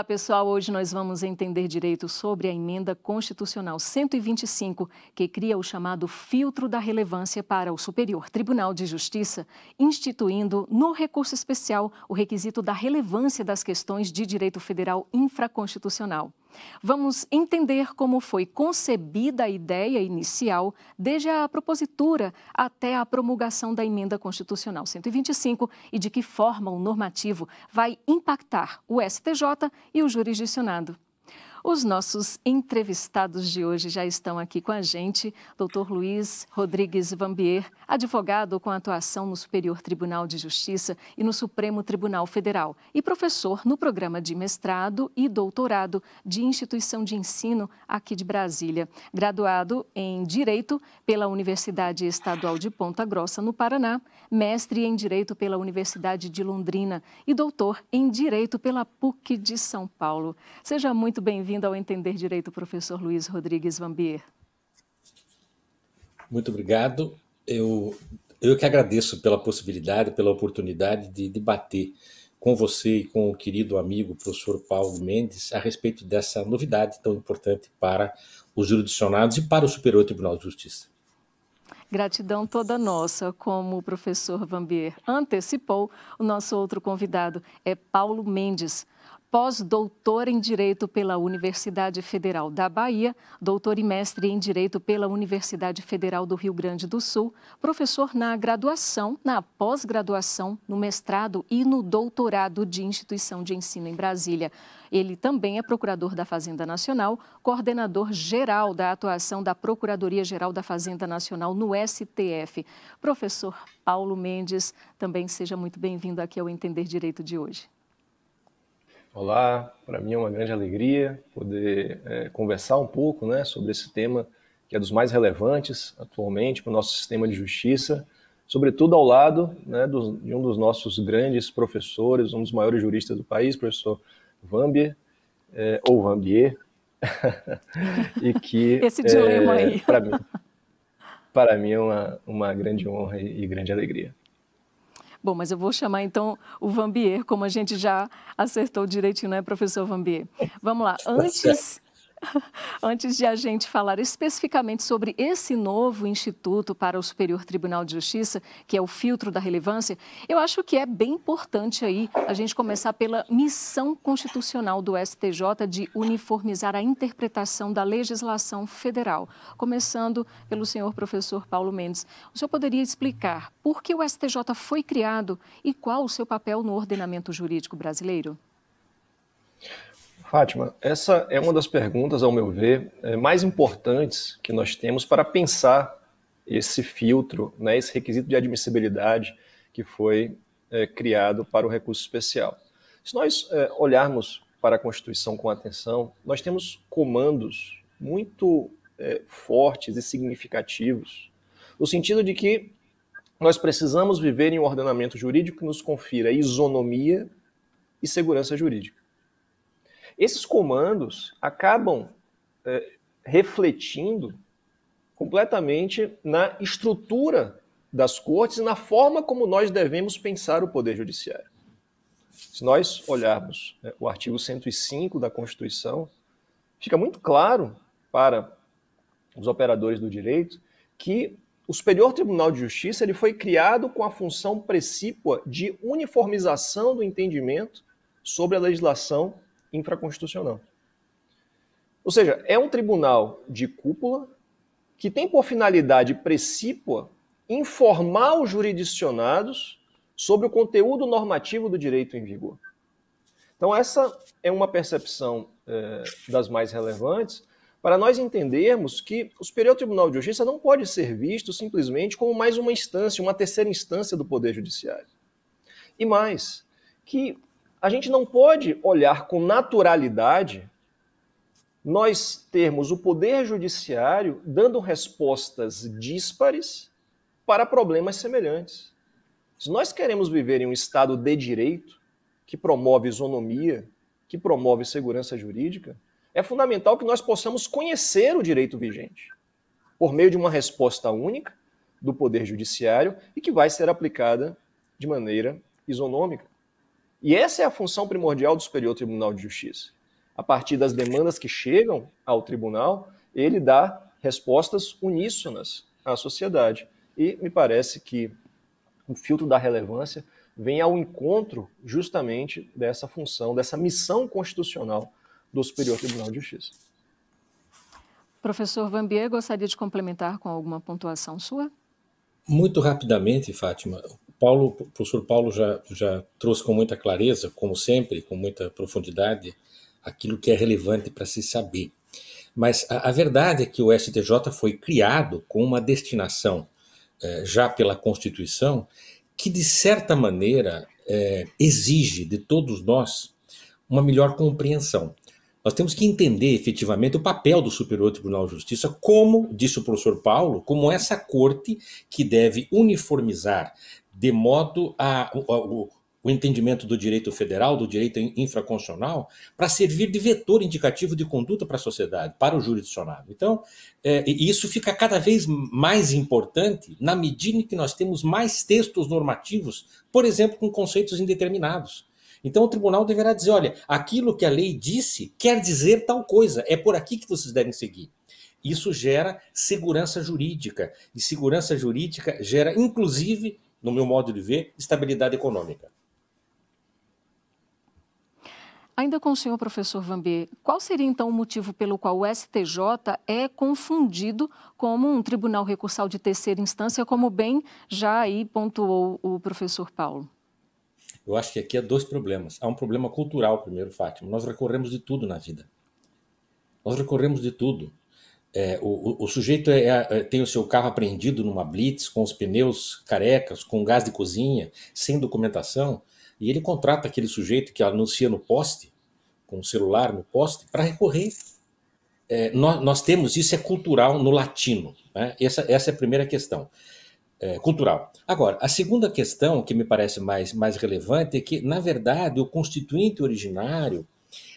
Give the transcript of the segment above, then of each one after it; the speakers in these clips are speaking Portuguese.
Olá, pessoal. Hoje nós vamos entender direito sobre a emenda constitucional 125, que cria o chamado filtro da relevância para o Superior Tribunal de Justiça, instituindo no recurso especial o requisito da relevância das questões de direito federal infraconstitucional. Vamos entender como foi concebida a ideia inicial, desde a propositura até a promulgação da emenda constitucional 125 e de que forma o normativo vai impactar o STJ e o jurisdicionado. Os nossos entrevistados de hoje já estão aqui com a gente. Dr. Luiz Rodrigues Vambier, advogado com atuação no Superior Tribunal de Justiça e no Supremo Tribunal Federal, e professor no programa de mestrado e doutorado de instituição de ensino aqui de Brasília. Graduado em Direito pela Universidade Estadual de Ponta Grossa, no Paraná, mestre em Direito pela Universidade de Londrina e doutor em Direito pela PUC de São Paulo. Seja muito bem-vindo bem-vindo ao Entender Direito, professor Luiz Rodrigues Vambier. Muito obrigado. Eu, eu que agradeço pela possibilidade, pela oportunidade de debater com você e com o querido amigo professor Paulo Mendes a respeito dessa novidade tão importante para os jurisdicionados e para o Superior Tribunal de Justiça. Gratidão toda nossa, como o professor Vambier antecipou, o nosso outro convidado é Paulo Mendes, pós-doutor em Direito pela Universidade Federal da Bahia, doutor e mestre em Direito pela Universidade Federal do Rio Grande do Sul, professor na graduação, na pós-graduação, no mestrado e no doutorado de instituição de ensino em Brasília. Ele também é procurador da Fazenda Nacional, coordenador geral da atuação da Procuradoria-Geral da Fazenda Nacional no STF. Professor Paulo Mendes, também seja muito bem-vindo aqui ao Entender Direito de hoje. Olá, para mim é uma grande alegria poder é, conversar um pouco né, sobre esse tema que é dos mais relevantes atualmente para o nosso sistema de justiça, sobretudo ao lado né, do, de um dos nossos grandes professores, um dos maiores juristas do país, professor Vambier, é, ou Vambier, e que... Esse dilema é, aí. Para mim, para mim é uma, uma grande honra e grande alegria. Bom, mas eu vou chamar então o Vambier, como a gente já acertou direitinho, né, professor Vambier? Vamos lá. Tá Antes Antes de a gente falar especificamente sobre esse novo Instituto para o Superior Tribunal de Justiça, que é o filtro da relevância, eu acho que é bem importante aí a gente começar pela missão constitucional do STJ de uniformizar a interpretação da legislação federal. Começando pelo senhor professor Paulo Mendes. O senhor poderia explicar por que o STJ foi criado e qual o seu papel no ordenamento jurídico brasileiro? Fátima, essa é uma das perguntas, ao meu ver, eh, mais importantes que nós temos para pensar esse filtro, né, esse requisito de admissibilidade que foi é, criado para o recurso especial. Se nós é, olharmos para a Constituição com atenção, nós temos comandos muito é, fortes e significativos, no sentido de que nós precisamos viver em um ordenamento jurídico que nos confira isonomia e segurança jurídica. Esses comandos acabam é, refletindo completamente na estrutura das cortes e na forma como nós devemos pensar o Poder Judiciário. Se nós olharmos né, o artigo 105 da Constituição, fica muito claro para os operadores do direito que o Superior Tribunal de Justiça ele foi criado com a função precípua de uniformização do entendimento sobre a legislação infraconstitucional. Ou seja, é um tribunal de cúpula que tem por finalidade precípua informar os jurisdicionados sobre o conteúdo normativo do direito em vigor. Então, essa é uma percepção é, das mais relevantes para nós entendermos que o Superior Tribunal de Justiça não pode ser visto simplesmente como mais uma instância, uma terceira instância do Poder Judiciário. E mais, que a gente não pode olhar com naturalidade nós termos o poder judiciário dando respostas díspares para problemas semelhantes. Se nós queremos viver em um Estado de direito, que promove isonomia, que promove segurança jurídica, é fundamental que nós possamos conhecer o direito vigente, por meio de uma resposta única do Poder Judiciário e que vai ser aplicada de maneira isonômica. E essa é a função primordial do Superior Tribunal de Justiça. A partir das demandas que chegam ao tribunal, ele dá respostas uníssonas à sociedade. E me parece que o filtro da relevância vem ao encontro justamente dessa função, dessa missão constitucional do Superior Tribunal de Justiça. Professor Vambier, gostaria de complementar com alguma pontuação sua? Muito rapidamente, Fátima. Paulo, o professor Paulo já, já trouxe com muita clareza, como sempre, com muita profundidade, aquilo que é relevante para se saber. Mas a, a, verdade é que o STJ foi criado com uma destinação, eh, já pela Constituição, que de certa maneira eh, exige de todos nós uma melhor compreensão. Nós temos que entender efetivamente o papel do Superior Tribunal de Justiça, como, disse o professor Paulo, como essa corte que deve uniformizar de modo a, o entendimento do direito federal, do direito infraconstitucional, para servir de vetor indicativo de conduta para a sociedade, para o jurisdicionado. Então, é, isso fica cada vez mais importante na medida em que nós temos mais textos normativos, por exemplo, com conceitos indeterminados. Então, o tribunal deverá dizer: olha, aquilo que a lei disse quer dizer tal coisa, é por aqui que vocês devem seguir. Isso gera segurança jurídica, e segurança jurídica gera, inclusive, no meu modo de ver, estabilidade econômica. Ainda com o senhor, professor Vambier, qual seria então o motivo pelo qual o STJ é confundido como um tribunal recursal de terceira instância, como bem já aí pontuou o professor Paulo? Eu acho que aqui há dois problemas. Há um problema cultural, primeiro, Fátima. Nós recorremos de tudo na vida. Nós recorremos de tudo é, o, o, sujeito é, é, é, tem o seu carro apreendido numa blitz, com os pneus carecas, com gás de cozinha, sem documentação, e ele contrata aquele sujeito que anuncia no poste, com o celular no poste, para recorrer. É, nós, nós, temos isso, é cultural no latino. Né? Essa, essa é a primeira questão, é, cultural. Agora, a segunda questão, que me parece mais, mais relevante, é que, na verdade, o constituinte originário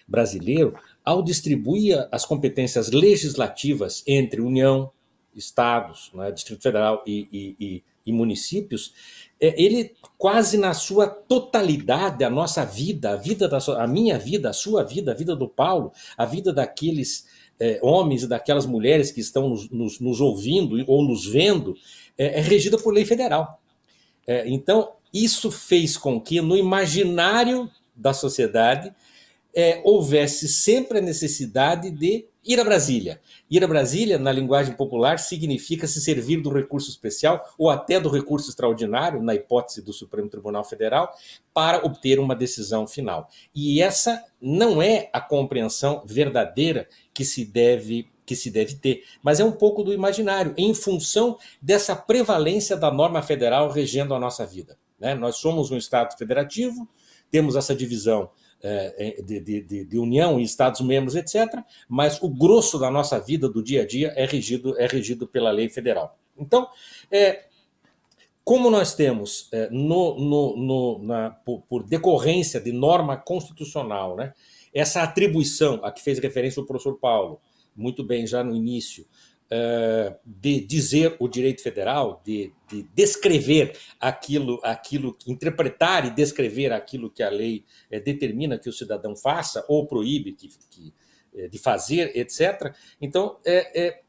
brasileiro, ao distribuir as competências legislativas entre União, Estados, né, Distrito Federal e, e, e, e municípios, é, ele quase na sua totalidade, a nossa vida, a vida da a minha vida, a sua vida, a vida do Paulo, a vida daqueles é, homens e daquelas mulheres que estão nos, nos, nos ouvindo ou nos vendo, é, é regida por lei federal. É, então, isso fez com que no imaginário da sociedade é, houvesse sempre a necessidade de ir a Brasília. Ir a Brasília, na linguagem popular, significa se servir do recurso especial ou até do recurso extraordinário, na hipótese do Supremo Tribunal Federal, para obter uma decisão final. E essa não é a compreensão verdadeira que se deve que se deve ter, mas é um pouco do imaginário, em função dessa prevalência da norma federal regendo a nossa vida. Né? Nós somos um Estado federativo, temos essa divisão é, de, de, de União e Estados-membros, etc., mas o grosso da nossa vida do dia a dia é regido, é regido pela lei federal. Então, é, como nós temos, é, no, no, no, na, por, por, decorrência de norma constitucional, né, essa atribuição a que fez referência o professor Paulo, muito bem já no início, eh, de dizer o direito federal, de, de, descrever aquilo, aquilo, interpretar e descrever aquilo que a lei eh, determina que o cidadão faça ou proíbe que, que, eh, de fazer, etc. Então, é, é,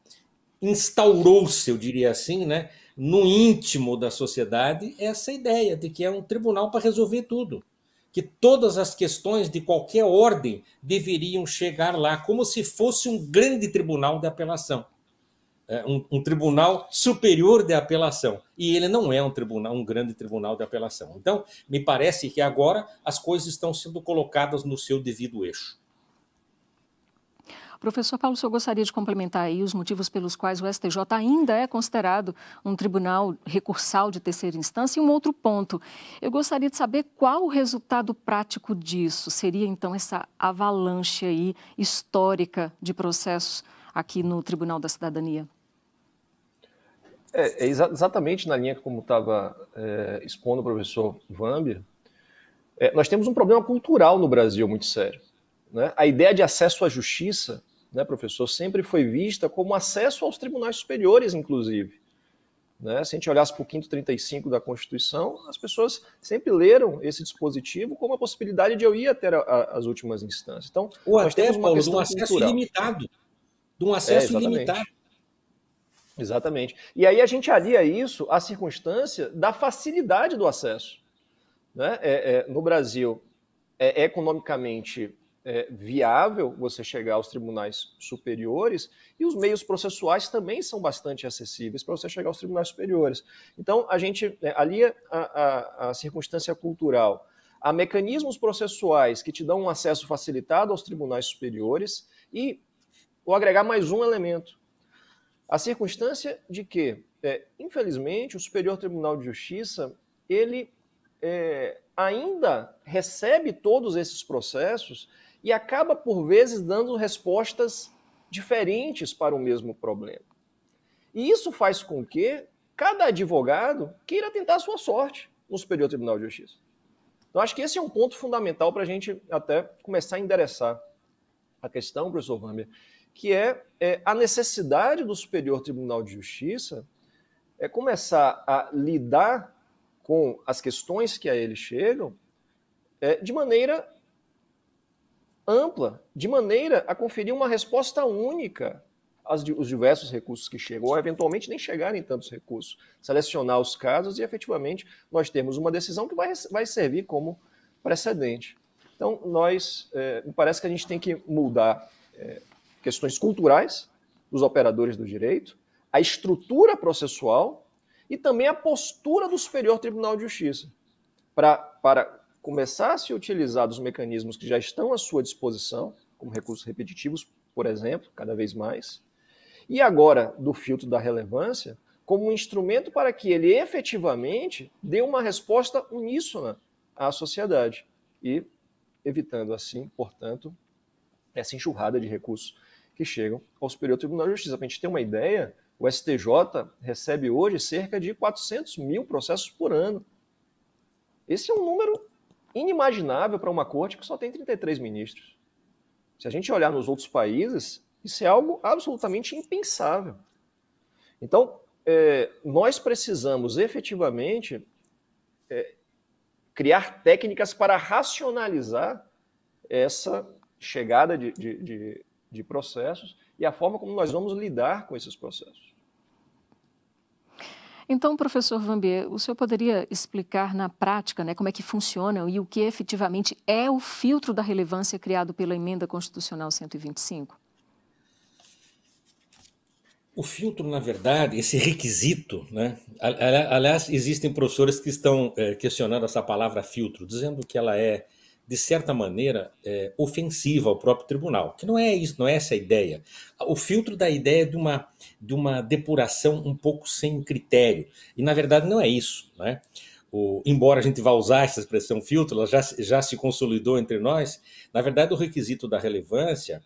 instaurou-se, eu diria assim, né, no íntimo da sociedade, essa ideia de que é um tribunal para resolver tudo. Que todas as questões de qualquer ordem deveriam chegar lá, como se fosse um grande tribunal de apelação. É, um, um, tribunal superior de apelação. E ele não é um tribunal, um grande tribunal de apelação. Então, me parece que agora as coisas estão sendo colocadas no seu devido eixo. Professor Paulo, eu gostaria de complementar aí os motivos pelos quais o STJ ainda é considerado um tribunal recursal de terceira instância. E um outro ponto, eu gostaria de saber qual o resultado prático disso. Seria, então, essa avalanche aí histórica de processos aqui no Tribunal da Cidadania? É, é exa exatamente na linha como estava é, expondo o professor Vambia, é, nós temos um problema cultural no Brasil muito sério. Né? A ideia de acesso à justiça, né, professor, sempre foi vista como acesso aos tribunais superiores, inclusive. Né? Se a gente olhasse para o quinto 35 da Constituição, as pessoas sempre leram esse dispositivo como a possibilidade de eu ir até a, a, as últimas instâncias. Então, Ou até, Paulo, de um acesso cultural. De um acesso é, ilimitado. Exatamente. E aí a gente alia isso à circunstância da facilidade do acesso. Né? É, é, no Brasil, é economicamente é, viável você chegar aos tribunais superiores e os meios processuais também são bastante acessíveis para você chegar aos tribunais superiores. Então, a gente é, alia a, a, a circunstância cultural a mecanismos processuais que te dão um acesso facilitado aos tribunais superiores e vou agregar mais um elemento, a circunstância de que, é, infelizmente, o Superior Tribunal de Justiça, ele é, ainda recebe todos esses processos e acaba, por vezes, dando respostas diferentes para o mesmo problema. E isso faz com que cada advogado queira tentar a sua sorte no Superior Tribunal de Justiça. Então, acho que esse é um ponto fundamental para a gente até começar a endereçar a questão, professor Vâmbia, que é, é a necessidade do Superior Tribunal de Justiça é começar a lidar com as questões que a ele chegam é, de maneira ampla, de maneira a conferir uma resposta única aos diversos recursos que chegam, ou eventualmente nem chegarem tantos recursos, selecionar os casos e efetivamente nós temos uma decisão que vai, vai servir como precedente. Então, nós, é, me parece que a gente tem que mudar é, questões culturais dos operadores do direito, a estrutura processual e também a postura do Superior Tribunal de Justiça, pra, para começar a se utilizar dos mecanismos que já estão à sua disposição, como recursos repetitivos, por exemplo, cada vez mais, e agora do filtro da relevância, como um instrumento para que ele efetivamente dê uma resposta uníssona à sociedade e evitando assim, portanto, essa enxurrada de recursos que chegam ao Superior Tribunal de Justiça. Para a gente ter uma ideia, o STJ recebe hoje cerca de 400 mil processos por ano. Esse é um número inimaginável para uma corte que só tem 33 ministros. Se a gente olhar nos outros países, isso é algo absolutamente impensável. Então, é, nós precisamos efetivamente é, criar técnicas para racionalizar essa chegada de, de, de, de processos e a forma como nós vamos lidar com esses processos. Então, professor Vambier, o senhor poderia explicar na prática né, como é que funcionam e o que efetivamente é o filtro da relevância criado pela Emenda Constitucional 125? O filtro, na verdade, esse requisito, né? aliás, existem professores que estão eh, questionando essa palavra filtro, dizendo que ela é de certa maneira, é, ofensiva ao próprio tribunal, que não é isso, não é essa a ideia. O filtro da ideia é de uma, de uma depuração um pouco sem critério, e na verdade não é isso. Né? O, embora a gente vá usar essa expressão filtro, ela já, já se consolidou entre nós, na verdade o requisito da relevância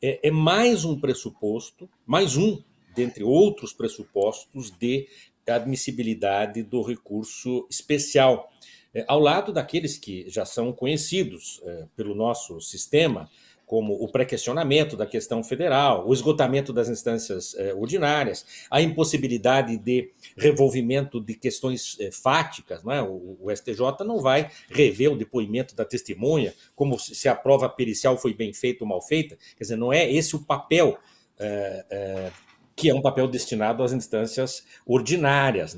é, é mais um pressuposto, mais um dentre outros pressupostos de admissibilidade do recurso especial é, ao lado daqueles que já são conhecidos é, pelo nosso sistema, como o pré-questionamento da questão federal, o esgotamento das instâncias é, ordinárias, a impossibilidade de revolvimento de questões é, fáticas, não é? o, o, STJ não vai rever o depoimento da testemunha, como se, a prova pericial foi bem feita ou mal feita, quer dizer, não é esse o papel é, que é um papel destinado às instâncias ordinárias.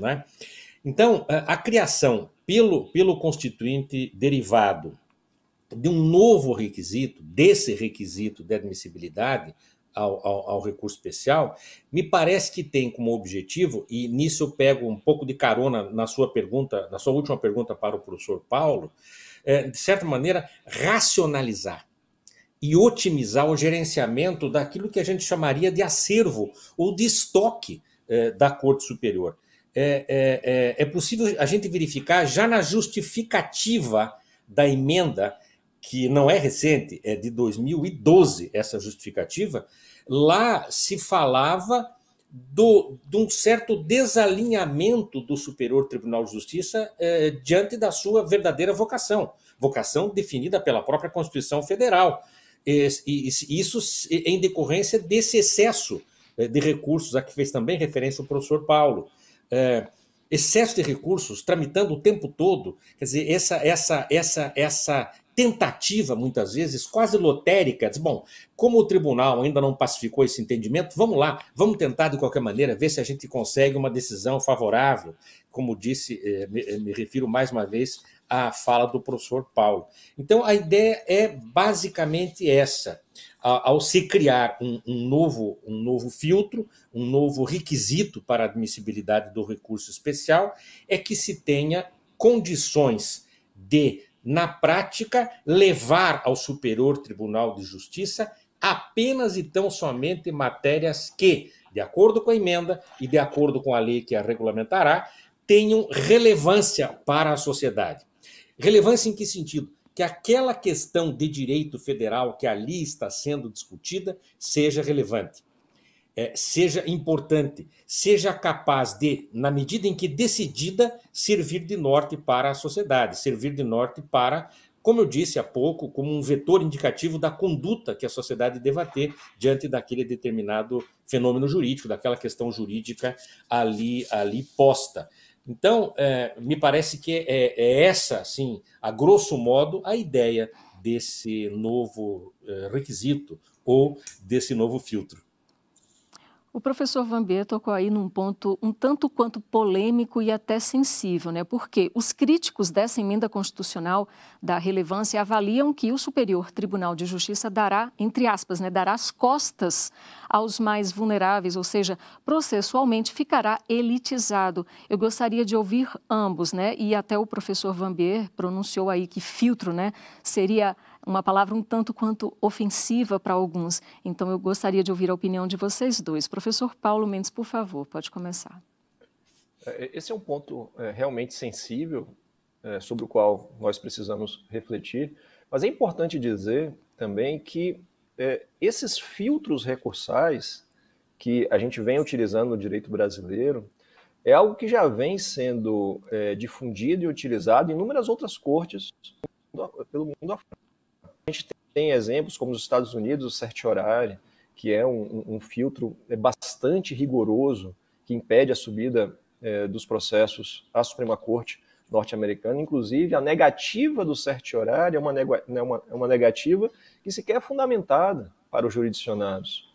Então, a criação pelo, pelo constituinte derivado de um novo requisito, desse requisito de admissibilidade ao, ao, ao, recurso especial, me parece que tem como objetivo, e nisso eu pego um pouco de carona na sua pergunta, na sua última pergunta para o professor Paulo, é, de certa maneira, racionalizar e otimizar o gerenciamento daquilo que a gente chamaria de acervo ou de estoque é, da Corte Superior. É, é, é, é possível a gente verificar já na justificativa da emenda, que não é recente, é de 2012 essa justificativa, lá se falava do, de um certo desalinhamento do Superior Tribunal de Justiça é, diante da sua verdadeira vocação, vocação definida pela própria Constituição Federal. E, e, isso em decorrência desse excesso é, de recursos a que fez também referência o professor Paulo é, excesso de recursos tramitando o tempo todo, quer dizer, essa, essa, essa, essa tentativa, muitas vezes, quase lotérica, diz, bom, como o tribunal ainda não pacificou esse entendimento, vamos lá, vamos tentar de qualquer maneira ver se a gente consegue uma decisão favorável. Como disse, é, é, me refiro mais uma vez à fala do professor Paulo. Então, a ideia é basicamente essa ao se criar um, um, novo, um novo filtro, um novo requisito para a admissibilidade do recurso especial, é que se tenha condições de, na prática, levar ao Superior Tribunal de Justiça apenas e tão somente matérias que, de acordo com a emenda e de acordo com a lei que a regulamentará, tenham relevância para a sociedade. Relevância em que sentido? que aquela questão de direito federal que ali está sendo discutida seja relevante, é, seja importante, seja capaz de, na medida em que decidida, servir de norte para a sociedade, servir de norte para, como eu disse há pouco, como um vetor indicativo da conduta que a sociedade deva ter diante daquele determinado fenômeno jurídico, daquela questão jurídica ali, ali posta. Então, é, me parece que é, é, essa, assim, a grosso modo, a ideia desse novo é, requisito ou desse novo filtro. O professor Vambier tocou aí num ponto um tanto quanto polêmico e até sensível, né? Porque os críticos dessa emenda constitucional da relevância avaliam que o Superior Tribunal de Justiça dará, entre aspas, né, dará as costas aos mais vulneráveis, ou seja, processualmente ficará elitizado. Eu gostaria de ouvir ambos, né? E até o professor Vambier pronunciou aí que filtro, né, seria uma palavra um tanto quanto ofensiva para alguns. Então eu gostaria de ouvir a opinião de vocês dois. Professor Paulo Mendes, por favor, pode começar. É, esse é um ponto é, realmente sensível é, sobre o qual nós precisamos refletir, mas é importante dizer também que é, esses filtros recursais que a gente vem utilizando no direito brasileiro é algo que já vem sendo é, difundido e utilizado em inúmeras outras cortes pelo mundo afora. A gente tem exemplos como os Estados Unidos, o Cert Horário, que é um, um, filtro é bastante rigoroso que impede a subida é, dos processos à Suprema Corte norte-americana. Inclusive, a negativa do Cert Horário é uma, né, uma, é uma negativa que sequer é fundamentada para os jurisdicionados.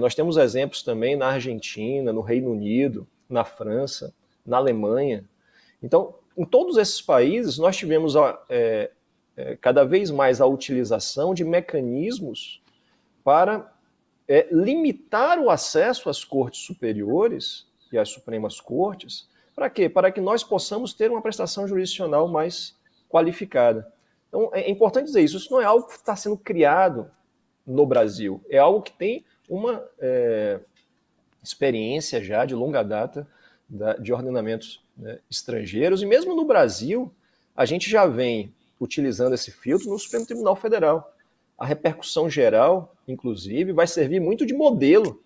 nós temos exemplos também na Argentina, no Reino Unido, na França, na Alemanha. Então, em todos esses países, nós tivemos a, é, cada vez mais a utilização de mecanismos para é, limitar o acesso às cortes superiores e às supremas cortes. Para quê? Para que nós possamos ter uma prestação jurisdicional mais qualificada. Então, é, é importante dizer isso. Isso não é algo que está sendo criado no Brasil. É algo que tem uma é, experiência já de longa data da, de ordenamentos né, estrangeiros. E mesmo no Brasil, a gente já vem utilizando esse filtro no Supremo Tribunal Federal. A repercussão geral, inclusive, vai servir muito de modelo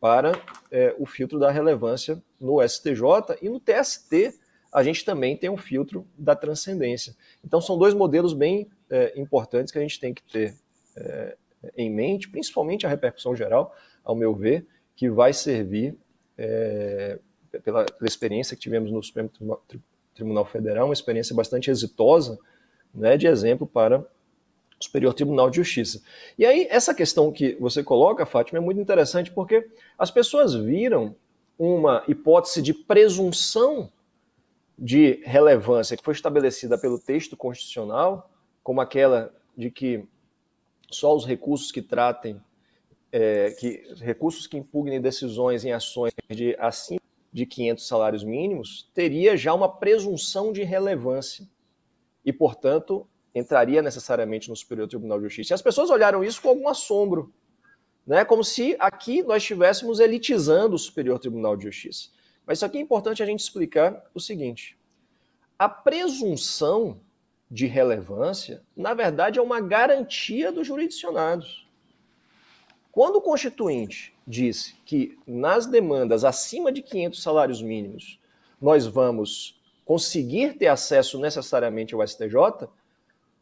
para é, o filtro da relevância no STJ e no TST. A gente também tem um filtro da transcendência. Então, são dois modelos bem é, importantes que a gente tem que ter é, em mente, principalmente a repercussão geral, ao meu ver, que vai servir, é, pela, pela experiência que tivemos no Supremo Tribunal Federal, uma experiência bastante exitosa né, de exemplo para o Superior Tribunal de Justiça. E aí, essa questão que você coloca, Fátima, é muito interessante porque as pessoas viram uma hipótese de presunção de relevância que foi estabelecida pelo texto constitucional, como aquela de que só os recursos que tratem, é, que recursos que impugnem decisões em ações de acima de 500 salários mínimos, teria já uma presunção de relevância e, portanto, entraria necessariamente no Superior Tribunal de Justiça. E as pessoas olharam isso com algum assombro, né? como se aqui nós estivéssemos elitizando o Superior Tribunal de Justiça. Mas isso aqui é importante a gente explicar o seguinte: a presunção de relevância, na verdade, é uma garantia dos jurisdicionados. Quando o Constituinte disse que nas demandas acima de 500 salários mínimos nós vamos conseguir ter acesso necessariamente ao STJ,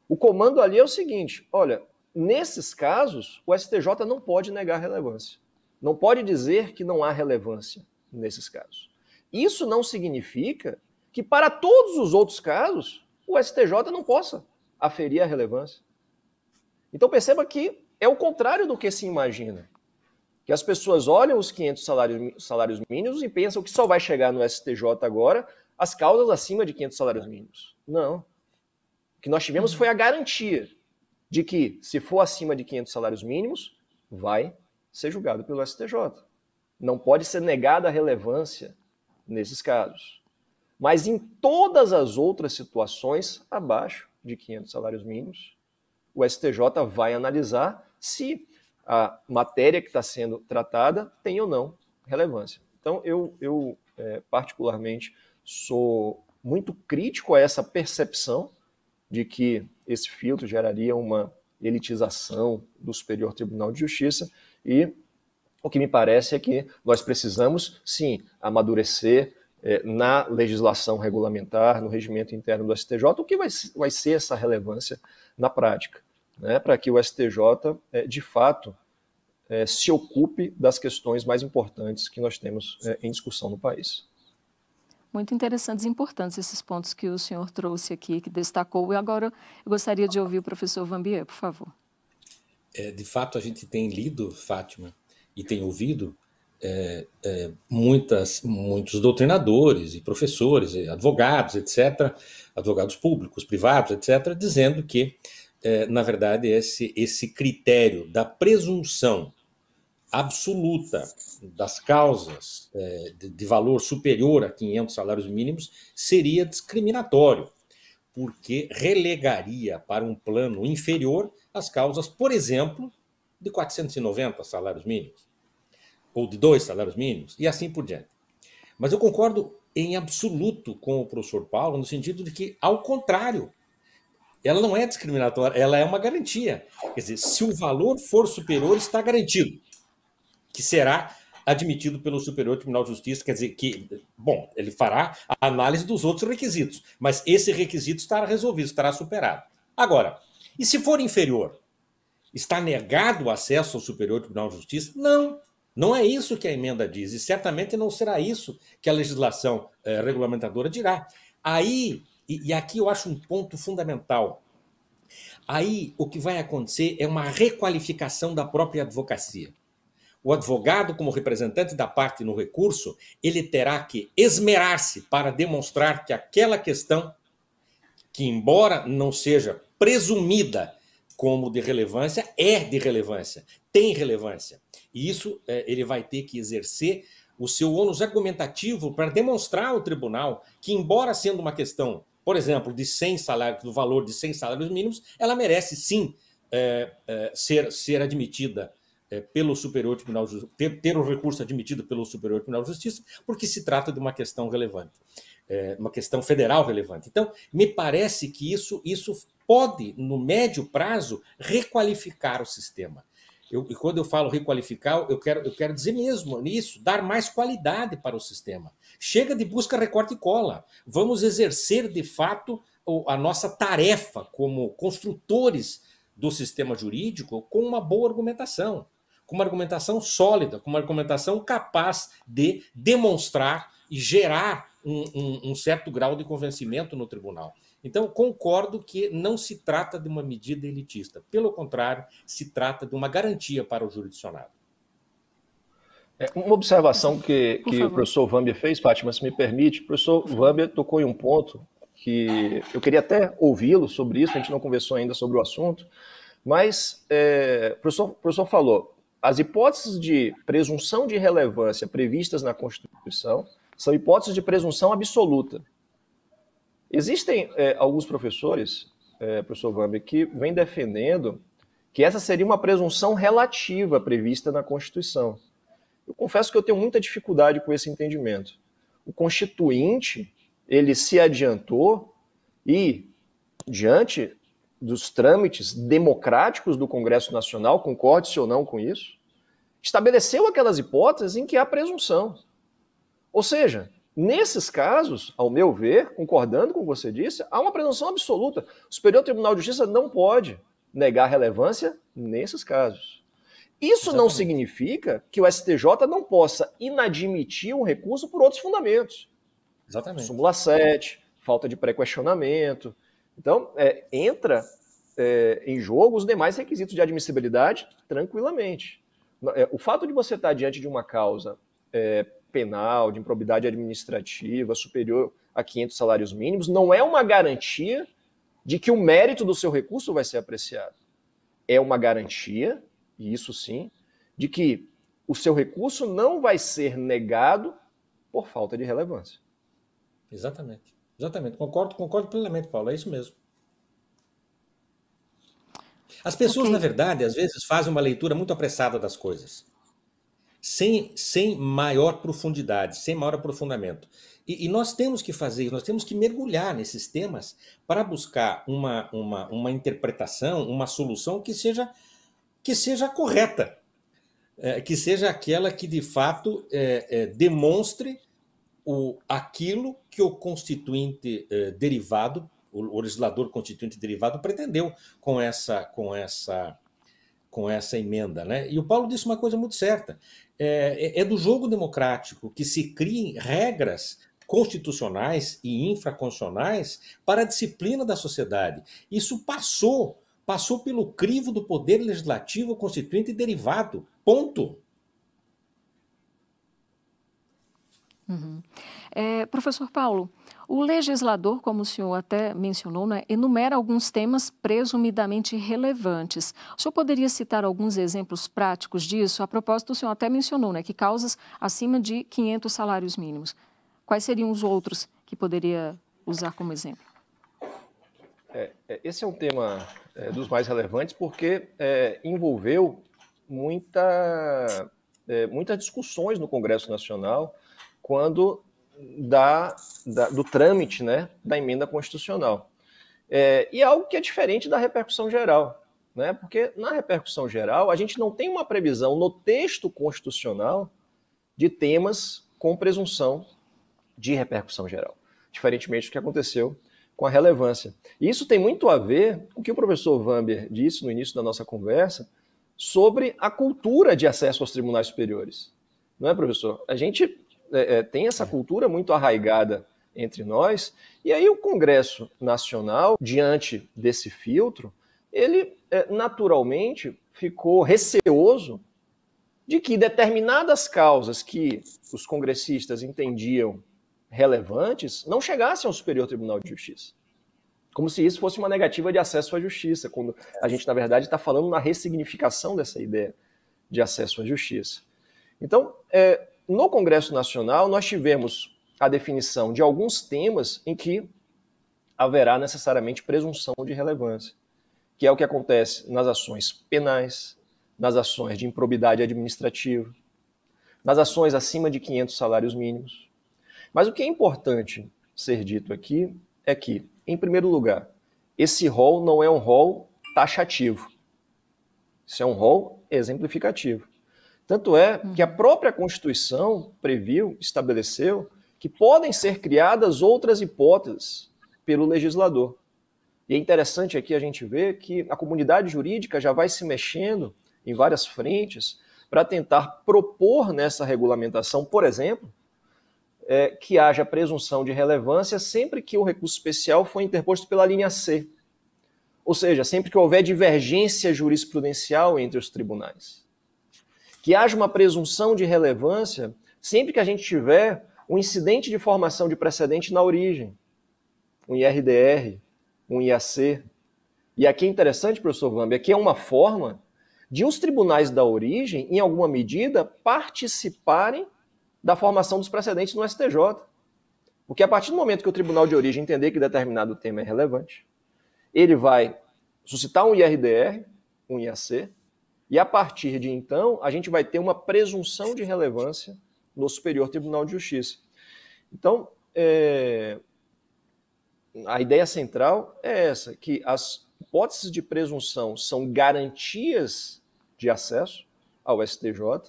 o comando ali é o seguinte: olha, nesses casos, o STJ não pode negar relevância. Não pode dizer que não há relevância nesses casos. Isso não significa que, para todos os outros casos, o STJ não possa aferir a relevância. Então perceba que é o contrário do que se imagina. Que as pessoas olham os 500 salários, salários mínimos e pensam que só vai chegar no STJ agora as causas acima de 500 salários é. mínimos. Não. O que nós tivemos foi a garantia de que, se for acima de 500 salários mínimos, vai ser julgado pelo STJ. Não pode ser negada a relevância nesses casos. Mas em todas as outras situações abaixo de 500 salários mínimos, o STJ vai analisar se a matéria que está sendo tratada tem ou não relevância. Então, eu, eu é, particularmente, sou muito crítico a essa percepção de que esse filtro geraria uma elitização do Superior Tribunal de Justiça e o que me parece é que nós precisamos, sim, amadurecer eh, na legislação regulamentar, no regimento interno do STJ, o que vai, vai ser essa relevância na prática, né, para que o STJ, eh, de fato, eh, se ocupe das questões mais importantes que nós temos em discussão no país. Muito interessantes e importantes esses pontos que o senhor trouxe aqui, que destacou. E agora eu gostaria de ouvir o professor Vambier, por favor. É, de fato, a gente tem lido, Fátima, e tem ouvido é, é, muitas, muitos doutrinadores e professores, e advogados, etc., advogados públicos, privados, etc., dizendo que, é, na verdade, esse, esse critério da presunção absoluta das causas é, de, de valor superior a 500 salários mínimos seria discriminatório, porque relegaria para um plano inferior as causas, por exemplo, de 490 salários mínimos, ou de dois salários mínimos, e assim por diante. Mas eu concordo em absoluto com o professor Paulo, no sentido de que, ao contrário, ela não é discriminatória, ela é uma garantia. Quer dizer, se o valor for superior, está garantido que será admitido pelo Superior Tribunal de Justiça, quer dizer que, bom, ele fará a análise dos outros requisitos, mas esse requisito estará resolvido, estará superado. Agora, e se for inferior? Está negado o acesso ao Superior Tribunal de Justiça? Não, não é isso que a emenda diz, e certamente não será isso que a legislação eh, regulamentadora dirá. Aí, e, e aqui eu acho um ponto fundamental, aí o que vai acontecer é uma requalificação da própria advocacia. O advogado, como representante da parte no recurso, ele terá que esmerar-se para demonstrar que aquela questão, que embora não seja presumida como de relevância, é de relevância, tem relevância. E isso é, ele vai ter que exercer o seu ônus argumentativo para demonstrar ao tribunal que, embora sendo uma questão, por exemplo, de 100 salários, do valor de 100 salários mínimos, ela merece sim é, é, ser, ser admitida é, pelo Superior Tribunal de Justiça, ter, ter, o recurso admitido pelo Superior Tribunal de Justiça, porque se trata de uma questão relevante, é, uma questão federal relevante. Então, me parece que isso, isso pode, no médio prazo, requalificar o sistema. Eu, e quando eu falo requalificar, eu quero, eu quero dizer mesmo nisso, dar mais qualidade para o sistema. Chega de busca, recorte e cola. Vamos exercer, de fato, a nossa tarefa como construtores do sistema jurídico com uma boa argumentação com uma argumentação sólida, com uma argumentação capaz de demonstrar e gerar um, um, um certo grau de convencimento no tribunal. Então, concordo que não se trata de uma medida elitista. Pelo contrário, se trata de uma garantia para o jurisdicionado. É, uma observação que, que o professor Vambia fez, Fátima, se me permite, o professor Vambia tocou em um ponto que eu queria até ouvi-lo sobre isso, a gente não conversou ainda sobre o assunto, mas é, o, professor, o professor falou, as hipóteses de presunção de relevância previstas na Constituição são hipóteses de presunção absoluta. Existem é, alguns professores, é, professor Vambi, que vêm defendendo que essa seria uma presunção relativa prevista na Constituição. Eu confesso que eu tenho muita dificuldade com esse entendimento. O Constituinte, ele se adiantou e, diante dos trâmites democráticos do Congresso Nacional, concorde-se ou não com isso, estabeleceu aquelas hipóteses em que há presunção. Ou seja, nesses casos, ao meu ver, concordando com o que você disse, há uma presunção absoluta. O Superior Tribunal de Justiça não pode negar relevância nesses casos. Isso Exatamente. não significa que o STJ não possa inadmitir um recurso por outros fundamentos. Exatamente. Súmula 7, falta de pré-questionamento, então, é, entra é, em jogo os demais requisitos de admissibilidade tranquilamente. É, o fato de você estar diante de uma causa é, penal, de improbidade administrativa superior a 500 salários mínimos, não é uma garantia de que o mérito do seu recurso vai ser apreciado. É uma garantia, e isso sim, de que o seu recurso não vai ser negado por falta de relevância. Exatamente. Exatamente, concordo, concordo plenamente, Paulo, é isso mesmo. As pessoas, okay. na verdade, às vezes fazem uma leitura muito apressada das coisas, sem, sem maior profundidade, sem maior aprofundamento. E, e nós temos que fazer isso, nós temos que mergulhar nesses temas para buscar uma, uma, uma interpretação, uma solução que seja, que seja correta, é, que seja aquela que de fato é, é, demonstre o, aquilo que o constituinte eh, derivado, o, o, legislador constituinte derivado, pretendeu com essa, com essa, com essa emenda. Né? E o Paulo disse uma coisa muito certa: é, é, é do jogo democrático que se criem regras constitucionais e infraconstitucionais para a disciplina da sociedade. Isso passou, passou pelo crivo do poder legislativo constituinte derivado. Ponto. Uhum. É, professor Paulo, o legislador, como o senhor até mencionou, né, enumera alguns temas presumidamente relevantes. O senhor poderia citar alguns exemplos práticos disso? A propósito, o senhor até mencionou né, que causas acima de 500 salários mínimos. Quais seriam os outros que poderia usar como exemplo? É, é esse é um tema é, dos mais relevantes porque é, envolveu muita, é, muitas discussões no Congresso Nacional quando da, da, do trâmite né, da emenda constitucional. É, e é algo que é diferente da repercussão geral, né? porque na repercussão geral a gente não tem uma previsão no texto constitucional de temas com presunção de repercussão geral, diferentemente do que aconteceu com a relevância. E isso tem muito a ver com o que o professor Vamber disse no início da nossa conversa sobre a cultura de acesso aos tribunais superiores. Não é, professor? A gente é, é, tem essa é. cultura muito arraigada entre nós. E aí o Congresso Nacional, diante desse filtro, ele é, naturalmente ficou receoso de que determinadas causas que os congressistas entendiam relevantes não chegassem ao Superior Tribunal de Justiça. Como se isso fosse uma negativa de acesso à justiça, quando a gente, na verdade, está falando na ressignificação dessa ideia de acesso à justiça. Então, é, no Congresso Nacional, nós tivemos a definição de alguns temas em que haverá necessariamente presunção de relevância, que é o que acontece nas ações penais, nas ações de improbidade administrativa, nas ações acima de 500 salários mínimos. Mas o que é importante ser dito aqui é que, em primeiro lugar, esse rol não é um rol taxativo. Isso é um rol exemplificativo. Tanto é que a uhum. própria Constituição previu, estabeleceu, que podem ser criadas outras hipóteses pelo legislador. E é interessante aqui a gente ver que a comunidade jurídica já vai se mexendo em várias frentes para tentar propor nessa regulamentação, por exemplo, é, que haja presunção de relevância sempre que o recurso especial foi interposto pela linha C. Ou seja, sempre que houver divergência jurisprudencial entre os tribunais que haja uma presunção de relevância sempre que a gente tiver um incidente de formação de precedente na origem, um IRDR, um IAC. E aqui é interessante, professor Vambi, aqui é uma forma de os tribunais da origem, em alguma medida, participarem da formação dos precedentes no STJ. Porque a partir do momento que o tribunal de origem entender que determinado tema é relevante, ele vai suscitar um IRDR, um IAC, e a partir de então, a gente vai ter uma presunção de relevância no Superior Tribunal de Justiça. Então, é... a ideia central é essa, que as hipóteses de presunção são garantias de acesso ao STJ,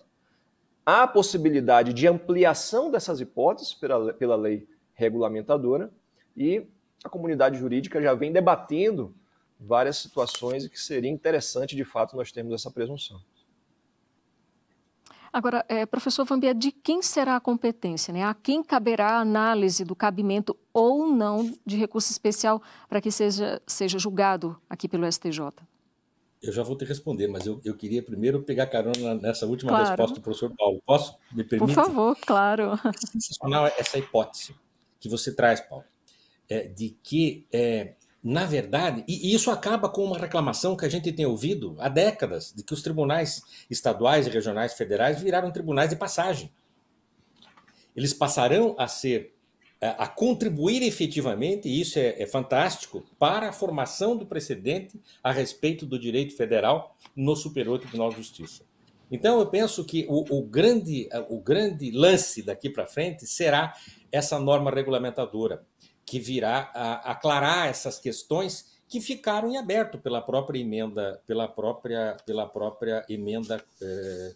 há a possibilidade de ampliação dessas hipóteses pela, pela lei regulamentadora e a comunidade jurídica já vem debatendo várias situações e que seria interessante, de fato, nós termos essa presunção. Agora, é, professor Vambia, é de quem será a competência? Né? A quem caberá a análise do cabimento ou não de recurso especial para que seja, seja julgado aqui pelo STJ? Eu já vou te responder, mas eu, eu queria primeiro pegar carona nessa última claro. resposta do professor Paulo. Posso? Me permite? Por favor, claro. É sensacional essa hipótese que você traz, Paulo, é, de que é, na verdade, e isso acaba com uma reclamação que a gente tem ouvido há décadas, de que os tribunais estaduais, regionais, federais viraram tribunais de passagem. Eles passarão a ser, a contribuir efetivamente, e isso é, é fantástico, para a formação do precedente a respeito do direito federal no Superior Tribunal de Justiça. Então, eu penso que o, o grande, o grande lance daqui para frente será essa norma regulamentadora que virá a aclarar essas questões que ficaram em aberto pela própria emenda, pela própria, pela própria emenda eh,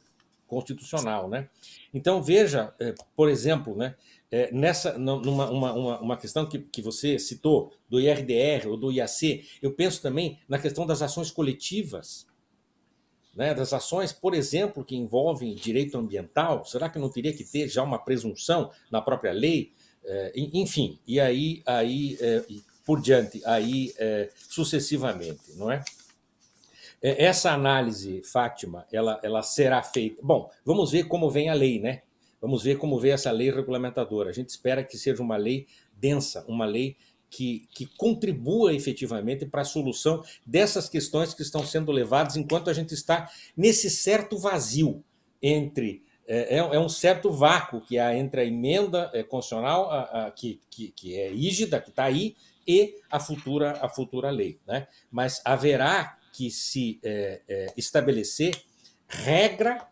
constitucional, né? Então veja, eh, por exemplo, né, eh, nessa numa uma, uma, uma questão que, que você citou do IRDR ou do IAC, eu penso também na questão das ações coletivas, né? Das ações, por exemplo, que envolvem direito ambiental, será que não teria que ter já uma presunção na própria lei? É, enfim, e aí, aí é, por diante, aí é, sucessivamente, não é? Essa análise, Fátima, ela, ela será feita. Bom, vamos ver como vem a lei, né? Vamos ver como vem essa lei regulamentadora. A gente espera que seja uma lei densa, uma lei que, que, contribua efetivamente para a solução dessas questões que estão sendo levadas enquanto a gente está nesse certo vazio entre é, é, é, um certo vácuo que há entre a emenda é, constitucional, a, a, que, que, que, é rígida, que está aí, e a futura, a futura lei. Né? Mas haverá que se é, é, estabelecer regra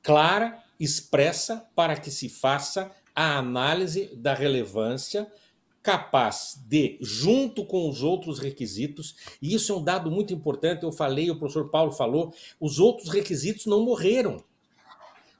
clara, expressa, para que se faça a análise da relevância capaz de, junto com os outros requisitos, e isso é um dado muito importante, eu falei, o professor Paulo falou, os outros requisitos não morreram.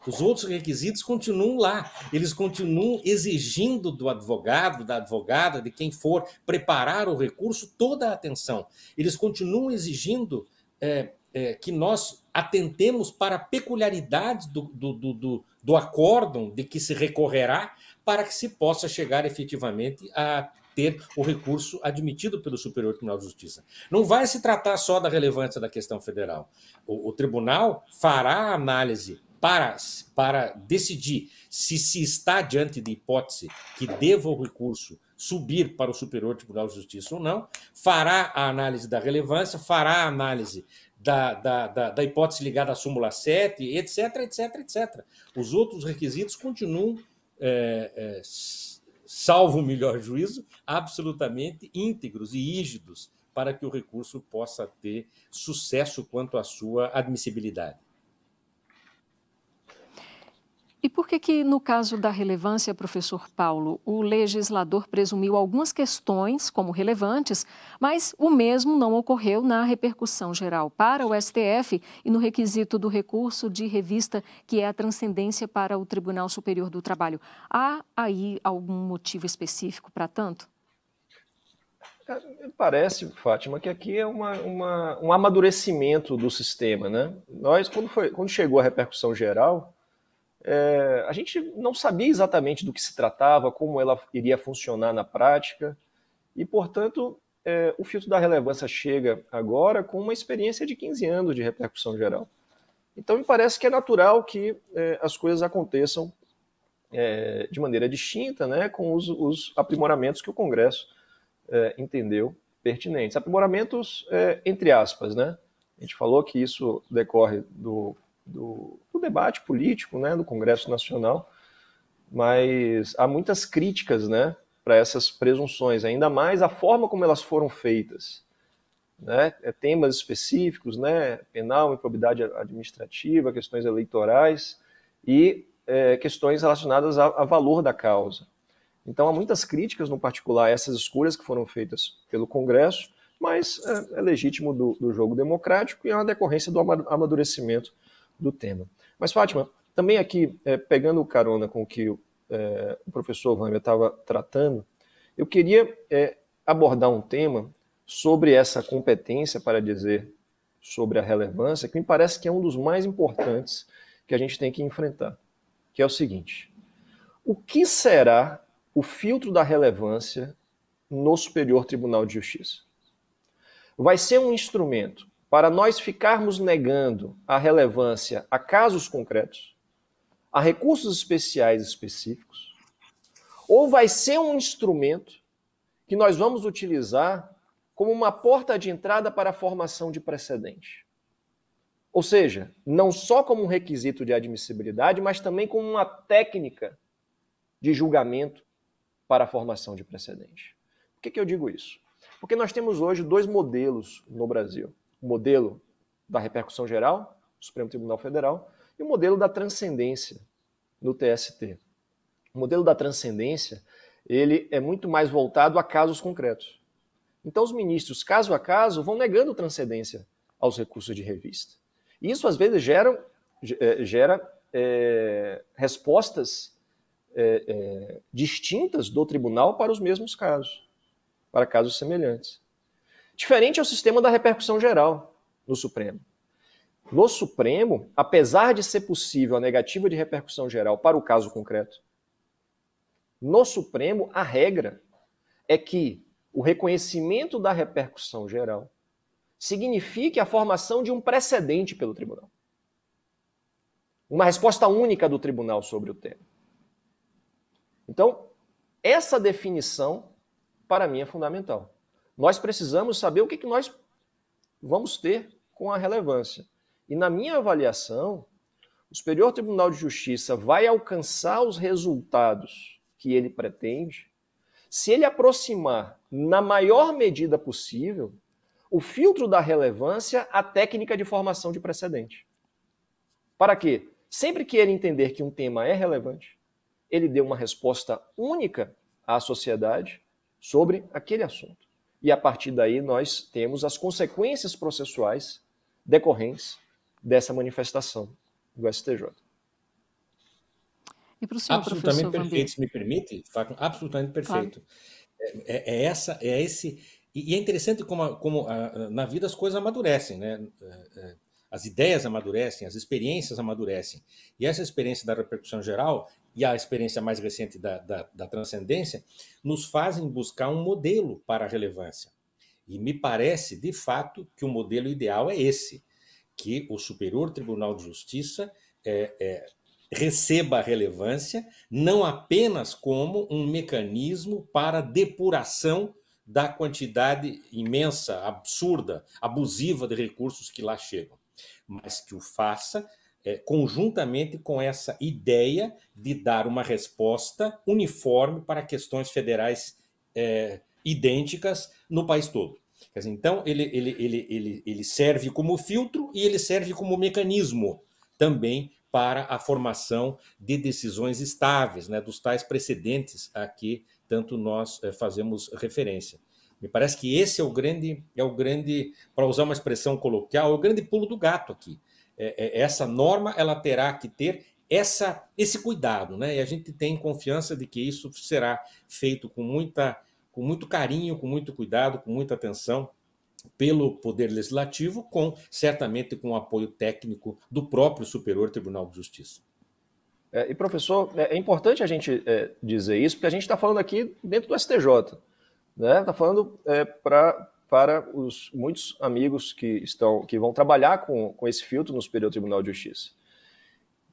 Os outros requisitos continuam lá, eles continuam exigindo do advogado, da advogada, de quem for preparar o recurso, toda a atenção. Eles continuam exigindo é, é, que nós atentemos para a peculiaridade do, do, do, do, do acórdão de que se recorrerá para que se possa chegar efetivamente a ter o recurso admitido pelo Superior Tribunal de Justiça. Não vai se tratar só da relevância da questão federal. O, o tribunal fará a análise para, para decidir se se está diante de hipótese que deva o recurso subir para o Superior Tribunal de Justiça ou não, fará a análise da relevância, fará a análise da, da, da, da hipótese ligada à súmula 7, etc, etc, etc. Os outros requisitos continuam, é, é, salvo o melhor juízo, absolutamente íntegros e rígidos para que o recurso possa ter sucesso quanto à sua admissibilidade. E por que que, no caso da relevância, professor Paulo, o legislador presumiu algumas questões como relevantes, mas o mesmo não ocorreu na repercussão geral para o STF e no requisito do recurso de revista, que é a transcendência para o Tribunal Superior do Trabalho? Há aí algum motivo específico para tanto? É, parece, Fátima, que aqui é uma, uma, um amadurecimento do sistema, né? Nós, quando, foi, quando chegou a repercussão geral, é, a gente não sabia exatamente do que se tratava, como ela iria funcionar na prática, e, portanto, é, o filtro da relevância chega agora com uma experiência de 15 anos de repercussão geral. Então, me parece que é natural que é, as coisas aconteçam é, de maneira distinta, né, com os, os aprimoramentos que o Congresso é, entendeu pertinentes. Aprimoramentos é, entre aspas, né? A gente falou que isso decorre do do, do debate político, né, do Congresso Nacional, mas há muitas críticas, né, para essas presunções, ainda mais a forma como elas foram feitas, né, é, temas específicos, né, penal, improbidade administrativa, questões eleitorais e é, questões relacionadas ao valor da causa. Então há muitas críticas no particular a essas escolhas que foram feitas pelo Congresso, mas é, é legítimo do, do, jogo democrático e é uma decorrência do amadurecimento do tema. Mas, Fátima, também aqui, é, pegando o carona com o que é, o professor Vânia estava tratando, eu queria é, abordar um tema sobre essa competência para dizer sobre a relevância, que me parece que é um dos mais importantes que a gente tem que enfrentar, que é o seguinte: o que será o filtro da relevância no Superior Tribunal de Justiça? Vai ser um instrumento para nós ficarmos negando a relevância a casos concretos, a recursos especiais específicos, ou vai ser um instrumento que nós vamos utilizar como uma porta de entrada para a formação de precedente. Ou seja, não só como um requisito de admissibilidade, mas também como uma técnica de julgamento para a formação de precedente. Por que, que eu digo isso? Porque nós temos hoje dois modelos no Brasil o modelo da repercussão geral, Supremo Tribunal Federal, e o modelo da transcendência no TST. O modelo da transcendência ele é muito mais voltado a casos concretos. Então, os ministros, caso a caso, vão negando transcendência aos recursos de revista. E isso, às vezes, gera, eh, gera é, respostas é, é, distintas do tribunal para os mesmos casos, para casos semelhantes. Diferente é o sistema da repercussão geral no Supremo. No Supremo, apesar de ser possível a negativa de repercussão geral para o caso concreto, no Supremo a regra é que o reconhecimento da repercussão geral signifique a formação de um precedente pelo tribunal. Uma resposta única do tribunal sobre o tema. Então, essa definição, para mim, é fundamental. Nós precisamos saber o que, que nós vamos ter com a relevância. E na minha avaliação, o Superior Tribunal de Justiça vai alcançar os resultados que ele pretende se ele aproximar, na maior medida possível, o filtro da relevância à técnica de formação de precedente. Para quê? Sempre que ele entender que um tema é relevante, ele dê uma resposta única à sociedade sobre aquele assunto e a partir daí nós temos as consequências processuais decorrentes dessa manifestação do STJ. E para o senhor, absolutamente perfeito, se me permite, absolutamente perfeito. Claro. É, é, é, essa, é esse e, é interessante como, como na vida as coisas amadurecem, né? É, é, as ideias amadurecem, as experiências amadurecem. E essa experiência da repercussão geral e a experiência mais recente da, da, da transcendência nos fazem buscar um modelo para a relevância. E me parece, de fato, que o modelo ideal é esse: que o Superior Tribunal de Justiça é, é, receba a relevância não apenas como um mecanismo para depuração da quantidade imensa, absurda, abusiva de recursos que lá chegam, mas que o faça é, conjuntamente com essa ideia de dar uma resposta uniforme para questões federais é, idênticas no país todo. Dizer, então, ele, ele, ele, ele, ele serve como filtro e ele serve como mecanismo também para a formação de decisões estáveis, né, dos tais precedentes a que tanto nós é, fazemos referência. Me parece que esse é o grande, é o grande, para usar uma expressão coloquial, é o grande pulo do gato aqui é, é, essa norma ela terá que ter essa, esse cuidado, né? E a gente tem confiança de que isso será feito com, muita, com muito carinho, com muito cuidado, com muita atenção pelo Poder Legislativo, com certamente com o apoio técnico do próprio Superior Tribunal de Justiça. É, e professor, é, é importante a gente é, dizer isso, porque a gente está falando aqui dentro do STJ, né? Está falando é, para para os muitos amigos que estão que vão trabalhar com, com esse filtro no Superior Tribunal de Justiça.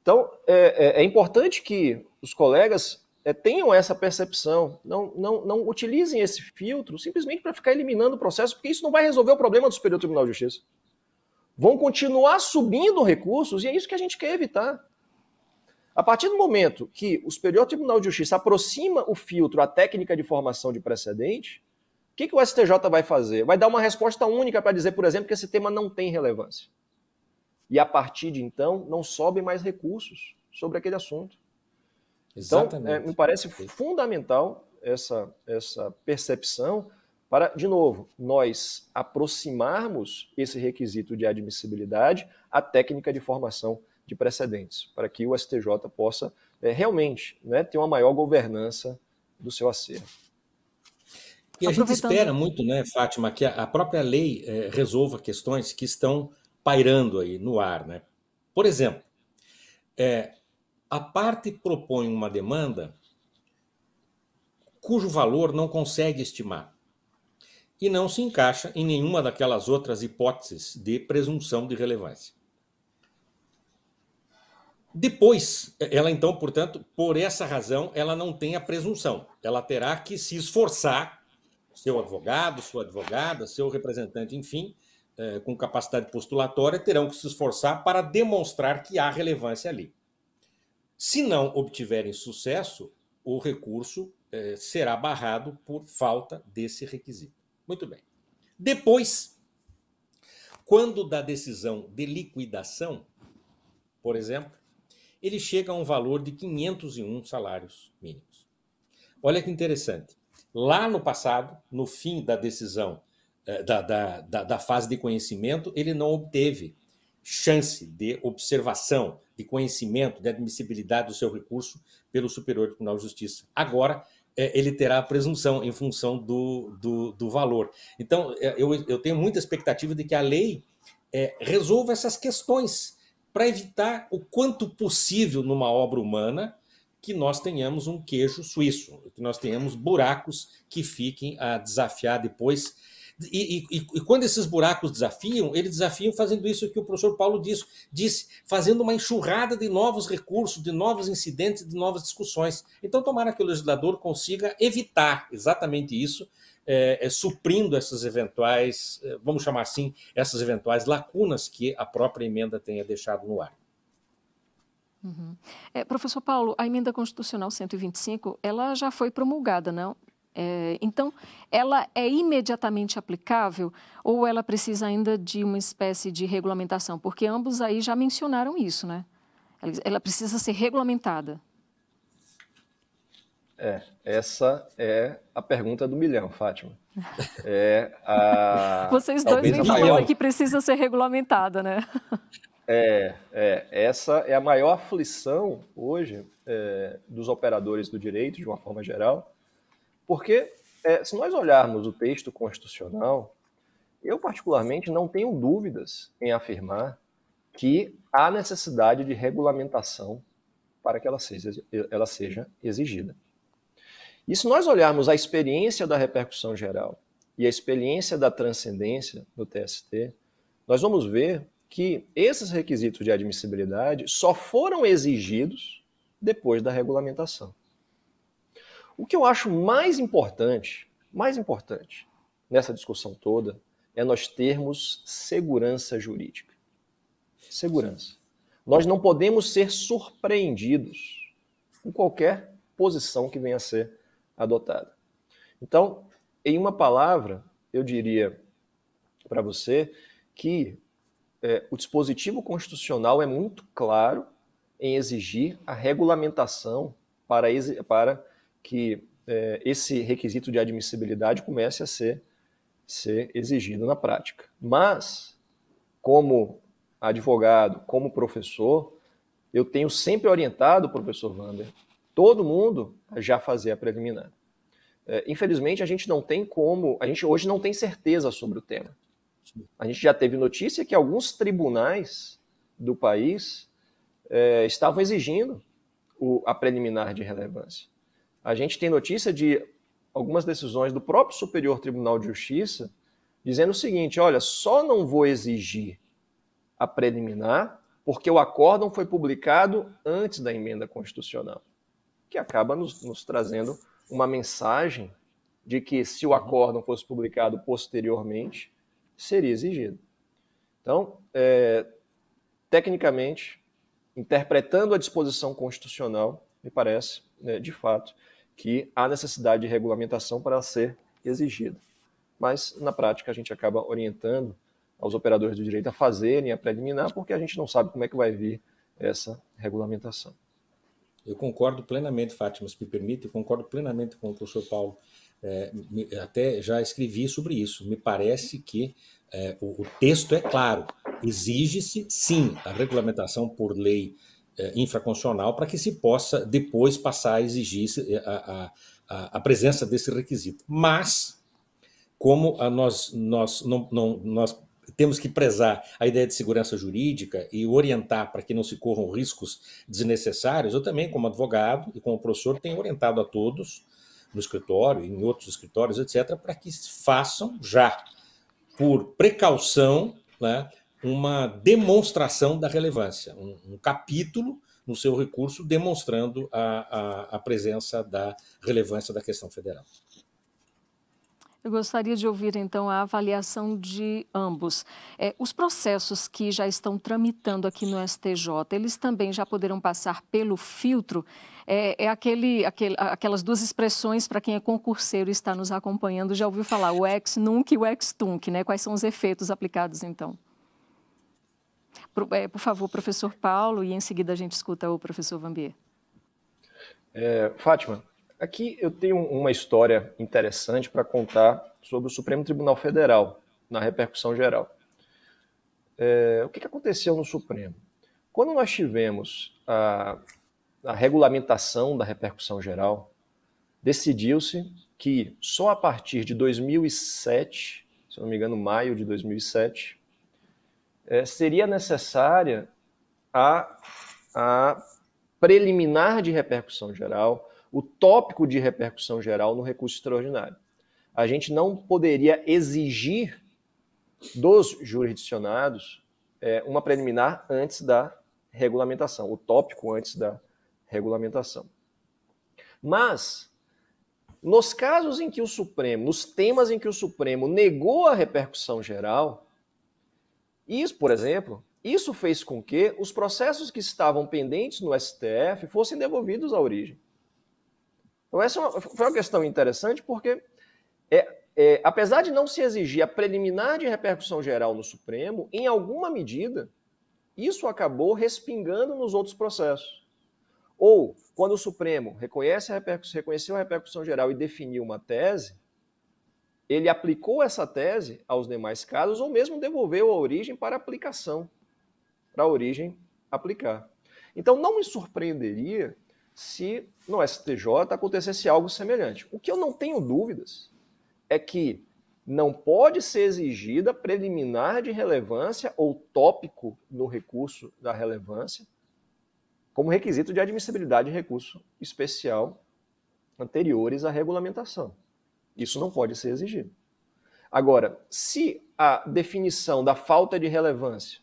Então, é, é, é importante que os colegas é, tenham essa percepção, não, não, não utilizem esse filtro simplesmente para ficar eliminando o processo, porque isso não vai resolver o problema do Superior Tribunal de Justiça. Vão continuar subindo recursos e é isso que a gente quer evitar. A partir do momento que o Superior Tribunal de Justiça aproxima o filtro à técnica de formação de precedente, o que, que o STJ vai fazer? Vai dar uma resposta única para dizer, por exemplo, que esse tema não tem relevância. E a partir de então, não sobem mais recursos sobre aquele assunto. Exatamente. Então, é, me parece fundamental essa, essa percepção para, de novo, nós aproximarmos esse requisito de admissibilidade à técnica de formação de precedentes, para que o STJ possa é, realmente né, ter uma maior governança do seu acervo. Porque a gente espera muito, né, Fátima, que a própria lei é, resolva questões que estão pairando aí no ar, né? Por exemplo, é, a parte propõe uma demanda cujo valor não consegue estimar e não se encaixa em nenhuma daquelas outras hipóteses de presunção de relevância. Depois, eh, ela então, portanto, por essa razão, ela não tem a presunção. Ela terá que se esforçar seu advogado, sua advogada, seu representante, enfim, eh, com capacidade postulatória, terão que se esforçar para demonstrar que há relevância ali. Se não obtiverem sucesso, o recurso eh, será barrado por falta desse requisito. Muito bem. Depois, quando da decisão de liquidação, por exemplo, ele chega a um valor de 501 salários mínimos. Olha que interessante lá no passado, no fim da decisão, eh, da, da, da, da fase de conhecimento, ele não obteve chance de observação, de conhecimento, de admissibilidade do seu recurso pelo Superior Tribunal de Justiça. Agora, eh, ele terá a presunção em função do, do, do valor. Então, eh, eu, eu tenho muita expectativa de que a lei é, resolva essas questões para evitar o quanto possível numa obra humana que nós tenhamos um queijo suíço, que nós tenhamos buracos que fiquem a desafiar depois. E, e, e, quando esses buracos desafiam, eles desafiam fazendo isso que o professor Paulo disse, disse, fazendo uma enxurrada de novos recursos, de novos incidentes, de novas discussões. Então, tomara que o legislador consiga evitar exatamente isso, é, é, suprindo essas eventuais, eh, vamos chamar assim, essas eventuais lacunas que a própria emenda tenha deixado no ar. Uhum. É, professor Paulo, a emenda constitucional 125, ela já foi promulgada, não? É, então, ela é imediatamente aplicável ou ela precisa ainda de uma espécie de regulamentação? Porque ambos aí já mencionaram isso, né? Ela, ela precisa ser regulamentada. É, essa é a pergunta do milhão, Fátima. É a, Vocês dois vêm falando que precisa ser regulamentada, né? É, é, essa é a maior aflição hoje é, dos operadores do direito, de uma forma geral, porque é, se nós olharmos o texto constitucional, eu particularmente não tenho dúvidas em afirmar que há necessidade de regulamentação para que ela seja, ela seja exigida. E se nós olharmos a experiência da repercussão geral e a experiência da transcendência do TST, nós vamos ver que esses requisitos de admissibilidade só foram exigidos depois da regulamentação. O que eu acho mais importante, mais importante nessa discussão toda é nós termos segurança jurídica. Segurança. Nós não podemos ser surpreendidos com qualquer posição que venha a ser adotada. Então, em uma palavra, eu diria para você que é, o dispositivo constitucional é muito claro em exigir a regulamentação para, para que é, esse requisito de admissibilidade comece a ser, ser exigido na prática. Mas, como advogado, como professor, eu tenho sempre orientado o professor Vander, todo mundo já fazer a preliminar. É, infelizmente, a gente não tem como, a gente hoje não tem certeza sobre o tema. A gente já teve notícia que alguns tribunais do país é, estavam exigindo o, a preliminar de relevância. A gente tem notícia de algumas decisões do próprio Superior Tribunal de Justiça dizendo o seguinte: olha, só não vou exigir a preliminar porque o acórdão foi publicado antes da emenda constitucional, que acaba nos, nos trazendo uma mensagem de que se o acórdão fosse publicado posteriormente, seria exigido. Então, é, tecnicamente, interpretando a disposição constitucional, me parece, né, de fato, que há necessidade de regulamentação para ser exigida. Mas, na prática, a gente acaba orientando aos operadores do direito a fazerem a preliminar, porque a gente não sabe como é que vai vir essa regulamentação. Eu concordo plenamente, Fátima, se me permite, eu concordo plenamente com o professor Paulo é, até já escrevi sobre isso. Me parece que é, o, o, texto é claro. Exige-se, sim, a regulamentação por lei é, infraconstitucional para que se possa depois passar a exigir é, a, a, a presença desse requisito. Mas, como a nós, nós, não, não, nós temos que prezar a ideia de segurança jurídica e orientar para que não se corram riscos desnecessários, eu também, como advogado e como professor, tenho orientado a todos no escritório, em outros escritórios, etc., para que façam já, por precaução, né, uma demonstração da relevância, um, um, capítulo no seu recurso demonstrando a, a, a presença da relevância da questão federal. Eu gostaria de ouvir então a avaliação de ambos. É, os processos que já estão tramitando aqui no STJ, eles também já poderão passar pelo filtro? É, é aquele, aquele, aquelas duas expressões para quem é concurseiro e está nos acompanhando já ouviu falar, o ex nunc e o ex tunc, né? Quais são os efeitos aplicados então? Por, é, por favor, professor Paulo, e em seguida a gente escuta o professor Vambier. É, Fátima, Aqui eu tenho uma história interessante para contar sobre o Supremo Tribunal Federal, na repercussão geral. É, o que, que, aconteceu no Supremo? Quando nós tivemos a, a regulamentação da repercussão geral, decidiu-se que só a partir de 2007, se não me engano, maio de 2007, é, seria necessária a, a preliminar de repercussão geral o tópico de repercussão geral no recurso extraordinário. A gente não poderia exigir dos jurisdicionados é, uma preliminar antes da regulamentação, o tópico antes da regulamentação. Mas, nos casos em que o Supremo, nos temas em que o Supremo negou a repercussão geral, isso, por exemplo, isso fez com que os processos que estavam pendentes no STF fossem devolvidos à origem. Então, essa é foi uma questão interessante, porque, é, é, apesar de não se exigir a preliminar de repercussão geral no Supremo, em alguma medida, isso acabou respingando nos outros processos. Ou, quando o Supremo reconhece a reconheceu a repercussão geral e definiu uma tese, ele aplicou essa tese aos demais casos ou mesmo devolveu a origem para aplicação, para a origem aplicar. Então, não me surpreenderia se no STJ acontecesse algo semelhante. O que eu não tenho dúvidas é que não pode ser exigida preliminar de relevância ou tópico no recurso da relevância como requisito de admissibilidade de recurso especial anteriores à regulamentação. Isso não pode ser exigido. Agora, se a definição da falta de relevância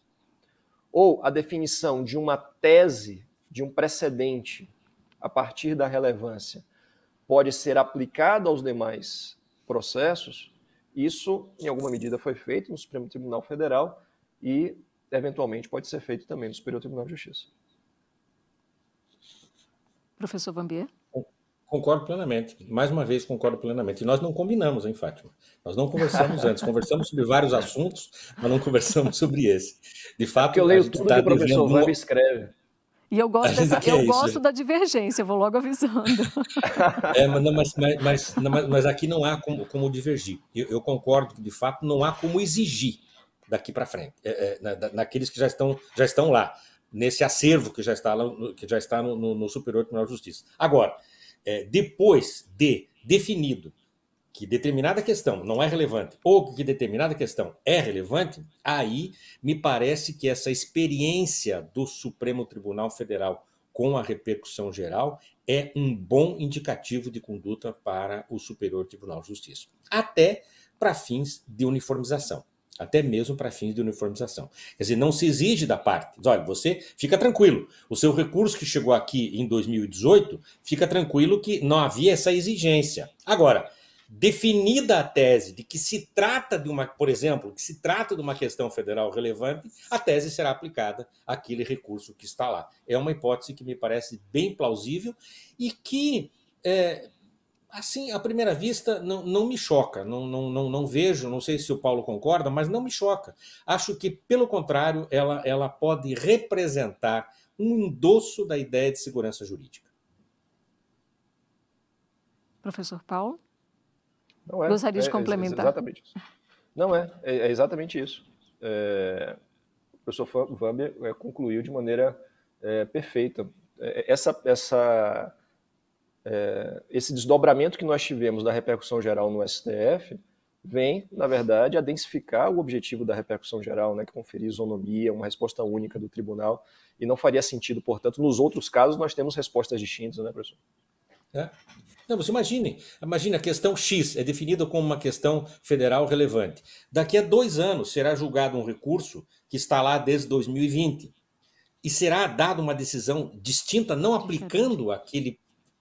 ou a definição de uma tese, de um precedente a partir da relevância pode ser aplicado aos demais processos, isso, em alguma medida, foi feito no Supremo Tribunal Federal e, eventualmente, pode ser feito também no Superior Tribunal de Justiça. Professor Vambier? Concordo plenamente. Mais uma vez, concordo plenamente. E nós não combinamos, hein, Fátima? Nós não conversamos antes. Conversamos sobre vários assuntos, mas não conversamos sobre esse. De fato, é eu leio tudo tá que o professor escreve. E eu gosto, dessa, eu gosto né? da divergência, vou logo avisando. é, mas, mas, mas, mas, aqui não há como, como divergir. Eu, eu, concordo que, de fato, não há como exigir daqui para frente, é, é na, naqueles que já estão, já estão lá, nesse acervo que já está, lá, que já está no, no, no Superior Tribunal de Justiça. Agora, é, depois de definido que determinada questão não é relevante ou que determinada questão é relevante, aí me parece que essa experiência do Supremo Tribunal Federal com a repercussão geral é um bom indicativo de conduta para o Superior Tribunal de Justiça, até para fins de uniformização. Até mesmo para fins de uniformização. Quer dizer, não se exige da parte. Diz, olha, você fica tranquilo. O seu recurso que chegou aqui em 2018, fica tranquilo que não havia essa exigência. Agora, definida a tese de que se trata de uma, por exemplo, que se trata de uma questão federal relevante, a tese será aplicada àquele recurso que está lá. É uma hipótese que me parece bem plausível e que, é, assim, à primeira vista, não, não me choca. Não, não, não, não, vejo, não sei se o Paulo concorda, mas não me choca. Acho que, pelo contrário, ela, ela pode representar um endosso da ideia de segurança jurídica. Professor Paulo? Não é. Gostaria de é, é complementar. É exatamente isso. Não é, é, é exatamente isso. É, o professor Vamber concluiu de maneira é, perfeita. Essa, essa, esse desdobramento que nós tivemos da repercussão geral no STF vem, na verdade, a densificar o objetivo da repercussão geral, né, que conferir isonomia, uma resposta única do tribunal, e não faria sentido, portanto, nos outros casos nós temos respostas distintas, né, professor? Né? Não, você imagine, imagine a questão X é definida como uma questão federal relevante. Daqui a dois anos será julgado um recurso que está lá desde 2020 e será dada uma decisão distinta, não aplicando aquele.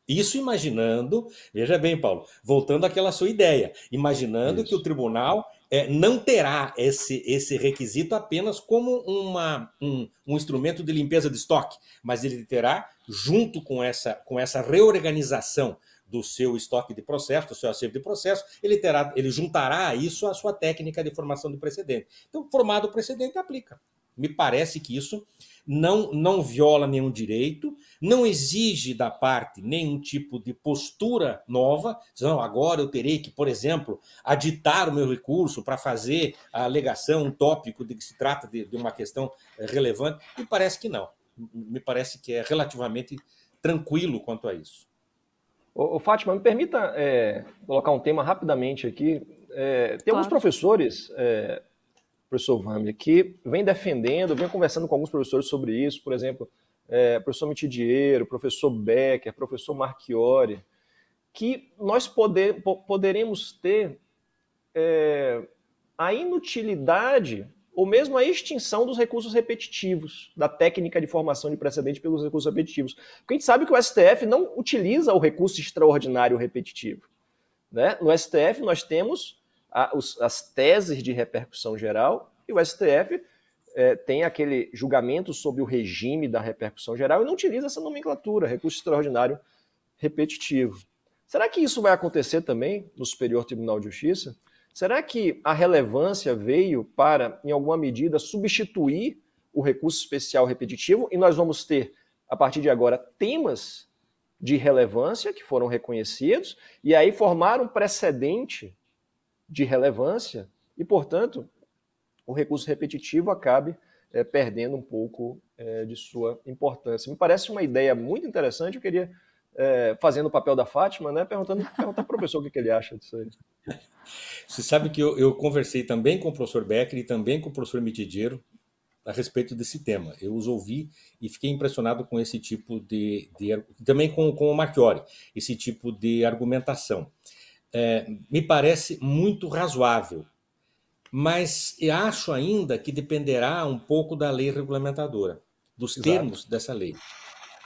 Isso imaginando, veja bem, Paulo, voltando àquela sua ideia, imaginando Isso. que o tribunal é, não terá esse, esse requisito apenas como uma, um, um instrumento de limpeza de estoque, mas ele terá junto com essa, com essa reorganização do seu estoque de processo, do seu acervo de processo, ele terá, ele juntará isso à sua técnica de formação de precedente. Então, formado o precedente, aplica. Me parece que isso não, não viola nenhum direito, não exige da parte nenhum tipo de postura nova. Não, agora eu terei que, por exemplo, aditar o meu recurso para fazer a alegação, um tópico de que se trata de, de uma questão relevante. Me parece que não me parece que é relativamente tranquilo quanto a isso. O ô Fátima, me permita é, colocar um tema rapidamente aqui. É, tem claro. alguns professores, é, professor Vami, que vem defendendo, vem conversando com alguns professores sobre isso, por exemplo, é, professor Mitidiero, professor Becker, professor Marchiori, que nós poder, poderemos ter é, a inutilidade ou mesmo a extinção dos recursos repetitivos, da técnica de formação de precedente pelos recursos repetitivos. Porque a gente sabe que o STF não utiliza o recurso extraordinário repetitivo. Né? No STF, nós temos a, os, as teses de repercussão geral e o STF é, tem aquele julgamento sobre o regime da repercussão geral e não utiliza essa nomenclatura, recurso extraordinário repetitivo. Será que isso vai acontecer também no Superior Tribunal de Justiça? Será que a relevância veio para, em alguma medida, substituir o recurso especial repetitivo? E nós vamos ter, a partir de agora, temas de relevância que foram reconhecidos e aí formar um precedente de relevância e, portanto, o recurso repetitivo acabe é, perdendo um pouco é, de sua importância. Me parece uma ideia muito interessante, eu queria é, fazendo o papel da Fátima, né? Perguntando perguntar para o professor o que, que, ele acha disso aí. Você sabe que eu, eu, conversei também com o professor Becker e também com o professor Mitidiero a respeito desse tema. Eu os ouvi e fiquei impressionado com esse tipo de. de também com, com o Marchiori, esse tipo de argumentação. É, me parece muito razoável, mas acho ainda que dependerá um pouco da lei regulamentadora, dos Exato. termos dessa lei.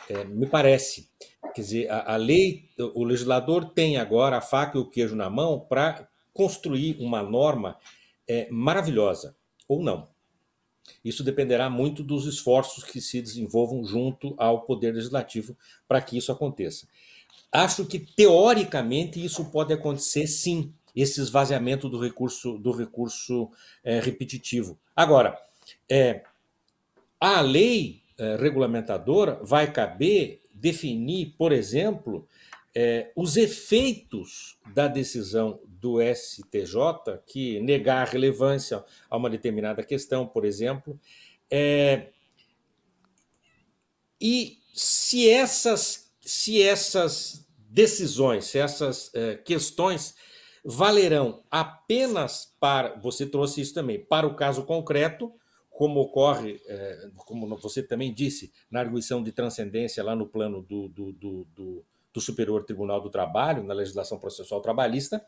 É, me parece. Quer dizer, a, a, lei, o legislador tem agora a faca e o queijo na mão para construir uma norma é, maravilhosa, ou não. Isso dependerá muito dos esforços que se desenvolvam junto ao Poder Legislativo para que isso aconteça. Acho que, teoricamente, isso pode acontecer sim, esse esvaziamento do recurso, do recurso é, repetitivo. Agora, é, a lei eh, regulamentadora vai caber definir, por exemplo, eh, os efeitos da decisão do STJ, que negar relevância a uma determinada questão, por exemplo, eh, e se essas, se essas decisões, se essas questões valerão apenas para, você trouxe isso também, para o caso concreto, como ocorre, é, como você também disse, na arguição de transcendência lá no plano do, do, do, do, do Superior Tribunal do Trabalho, na legislação processual trabalhista,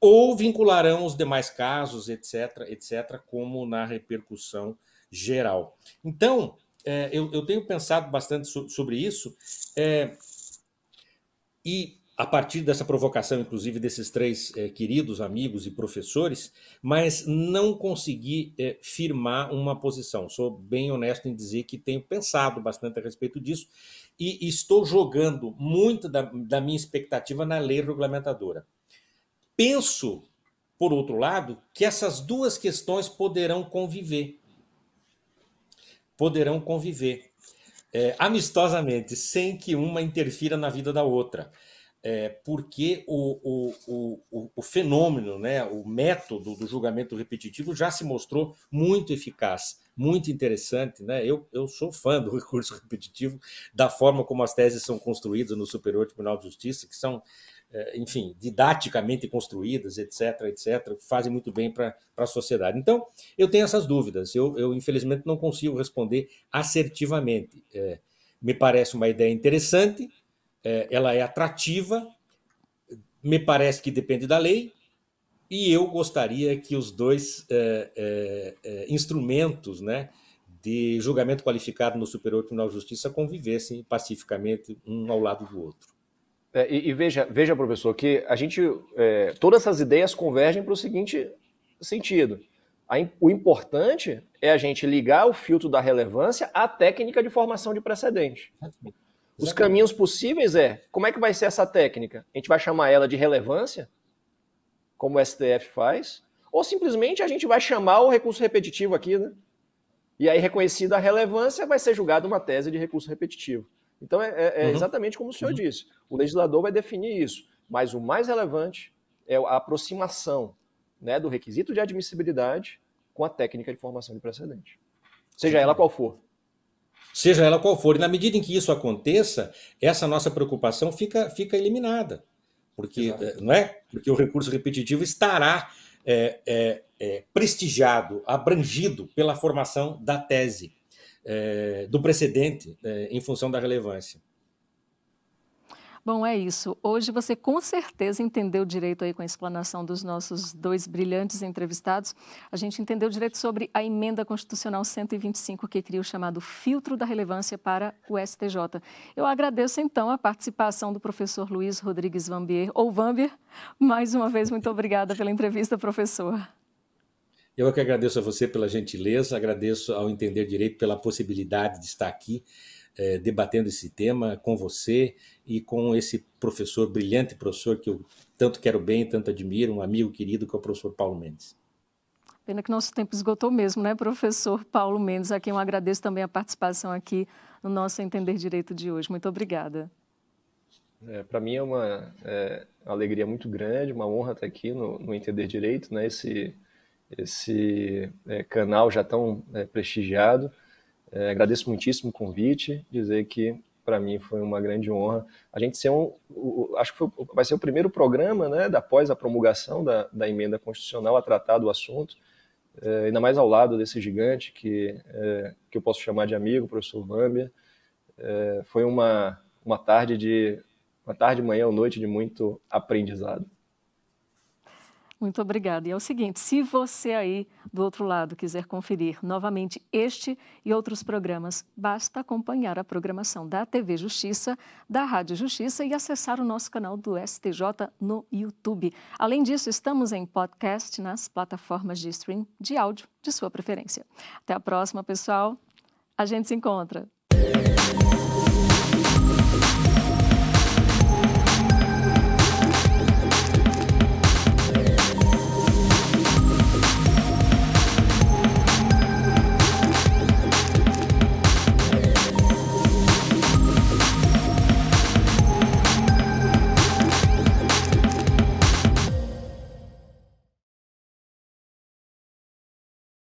ou vincularão os demais casos, etc., etc., como na repercussão geral. Então, é, eu, tenho pensado bastante sobre isso, é, e a partir dessa provocação, inclusive, desses três eh, queridos amigos e professores, mas não consegui eh, firmar uma posição. Sou bem honesto em dizer que tenho pensado bastante a respeito disso e estou jogando muito da, da minha expectativa na lei regulamentadora. Penso, por outro lado, que essas duas questões poderão conviver. Poderão conviver. Eh, amistosamente, sem que uma interfira na vida da outra é, porque o, o, o, o, fenômeno, né, o método do julgamento repetitivo já se mostrou muito eficaz, muito interessante. Né? Eu, eu sou fã do recurso repetitivo, da forma como as teses são construídas no Superior Tribunal de Justiça, que são, é, enfim, didaticamente construídas, etc., etc., fazem muito bem para a sociedade. Então, eu tenho essas dúvidas. Eu, eu infelizmente, não consigo responder assertivamente. É, me parece uma ideia interessante é, ela é atrativa, me parece que depende da lei, e eu gostaria que os dois é, é, é, instrumentos né, de julgamento qualificado no Superior Tribunal de Justiça convivessem pacificamente um ao lado do outro. É, e, e, veja, veja, professor, que a gente. É, todas essas ideias convergem para o seguinte sentido. A, o importante é a gente ligar o filtro da relevância à técnica de formação de precedente. Os caminhos possíveis é como é que vai ser essa técnica? A gente vai chamar ela de relevância, como o STF faz, ou simplesmente a gente vai chamar o recurso repetitivo aqui, né? E aí, reconhecida a relevância, vai ser julgada uma tese de recurso repetitivo. Então, é, é, é uhum. exatamente como o senhor uhum. disse: o legislador vai definir isso, mas o mais relevante é a aproximação né, do requisito de admissibilidade com a técnica de formação de precedente, seja ela qual for seja ela qual for. E na medida em que isso aconteça, essa nossa preocupação fica, fica eliminada, porque eh, não é? Porque o recurso repetitivo estará é, é, é, prestigiado, abrangido pela formação da tese, eh, do precedente, eh, em função da relevância. Bom, é isso. Hoje você com certeza entendeu direito aí com a explanação dos nossos dois brilhantes entrevistados. A gente entendeu direito sobre a emenda constitucional 125 que cria o chamado filtro da relevância para o STJ. Eu agradeço então a participação do professor Luiz Rodrigues Vambier, ou Vambier. Mais uma vez, muito obrigada pela entrevista, professor. Eu é que agradeço a você pela gentileza, agradeço ao Entender Direito pela possibilidade de estar aqui é, debatendo esse tema com você e com esse professor, brilhante professor que eu tanto quero bem, tanto admiro, um amigo querido que é o professor Paulo Mendes. Pena que nosso tempo esgotou mesmo, né, professor Paulo Mendes, a quem eu agradeço também a participação aqui no nosso Entender Direito de hoje. Muito obrigada. É, Para mim é uma é, alegria muito grande, uma honra estar aqui no, no Entender Direito, né, esse, esse é, canal já tão é, prestigiado. É, agradeço muitíssimo o convite, dizer que para mim foi uma grande honra. A gente ser um, o, acho que foi, vai ser o primeiro programa, né, após a promulgação da, da emenda constitucional a tratar do assunto, é, ainda mais ao lado desse gigante que, é, que eu posso chamar de amigo, professor Vambia. É, foi uma, uma tarde de uma tarde, manhã ou noite de muito aprendizado. Muito obrigada. E é o seguinte: se você aí do outro lado quiser conferir novamente este e outros programas, basta acompanhar a programação da TV Justiça, da Rádio Justiça e acessar o nosso canal do STJ no YouTube. Além disso, estamos em podcast nas plataformas de stream de áudio de sua preferência. Até a próxima, pessoal. A gente se encontra.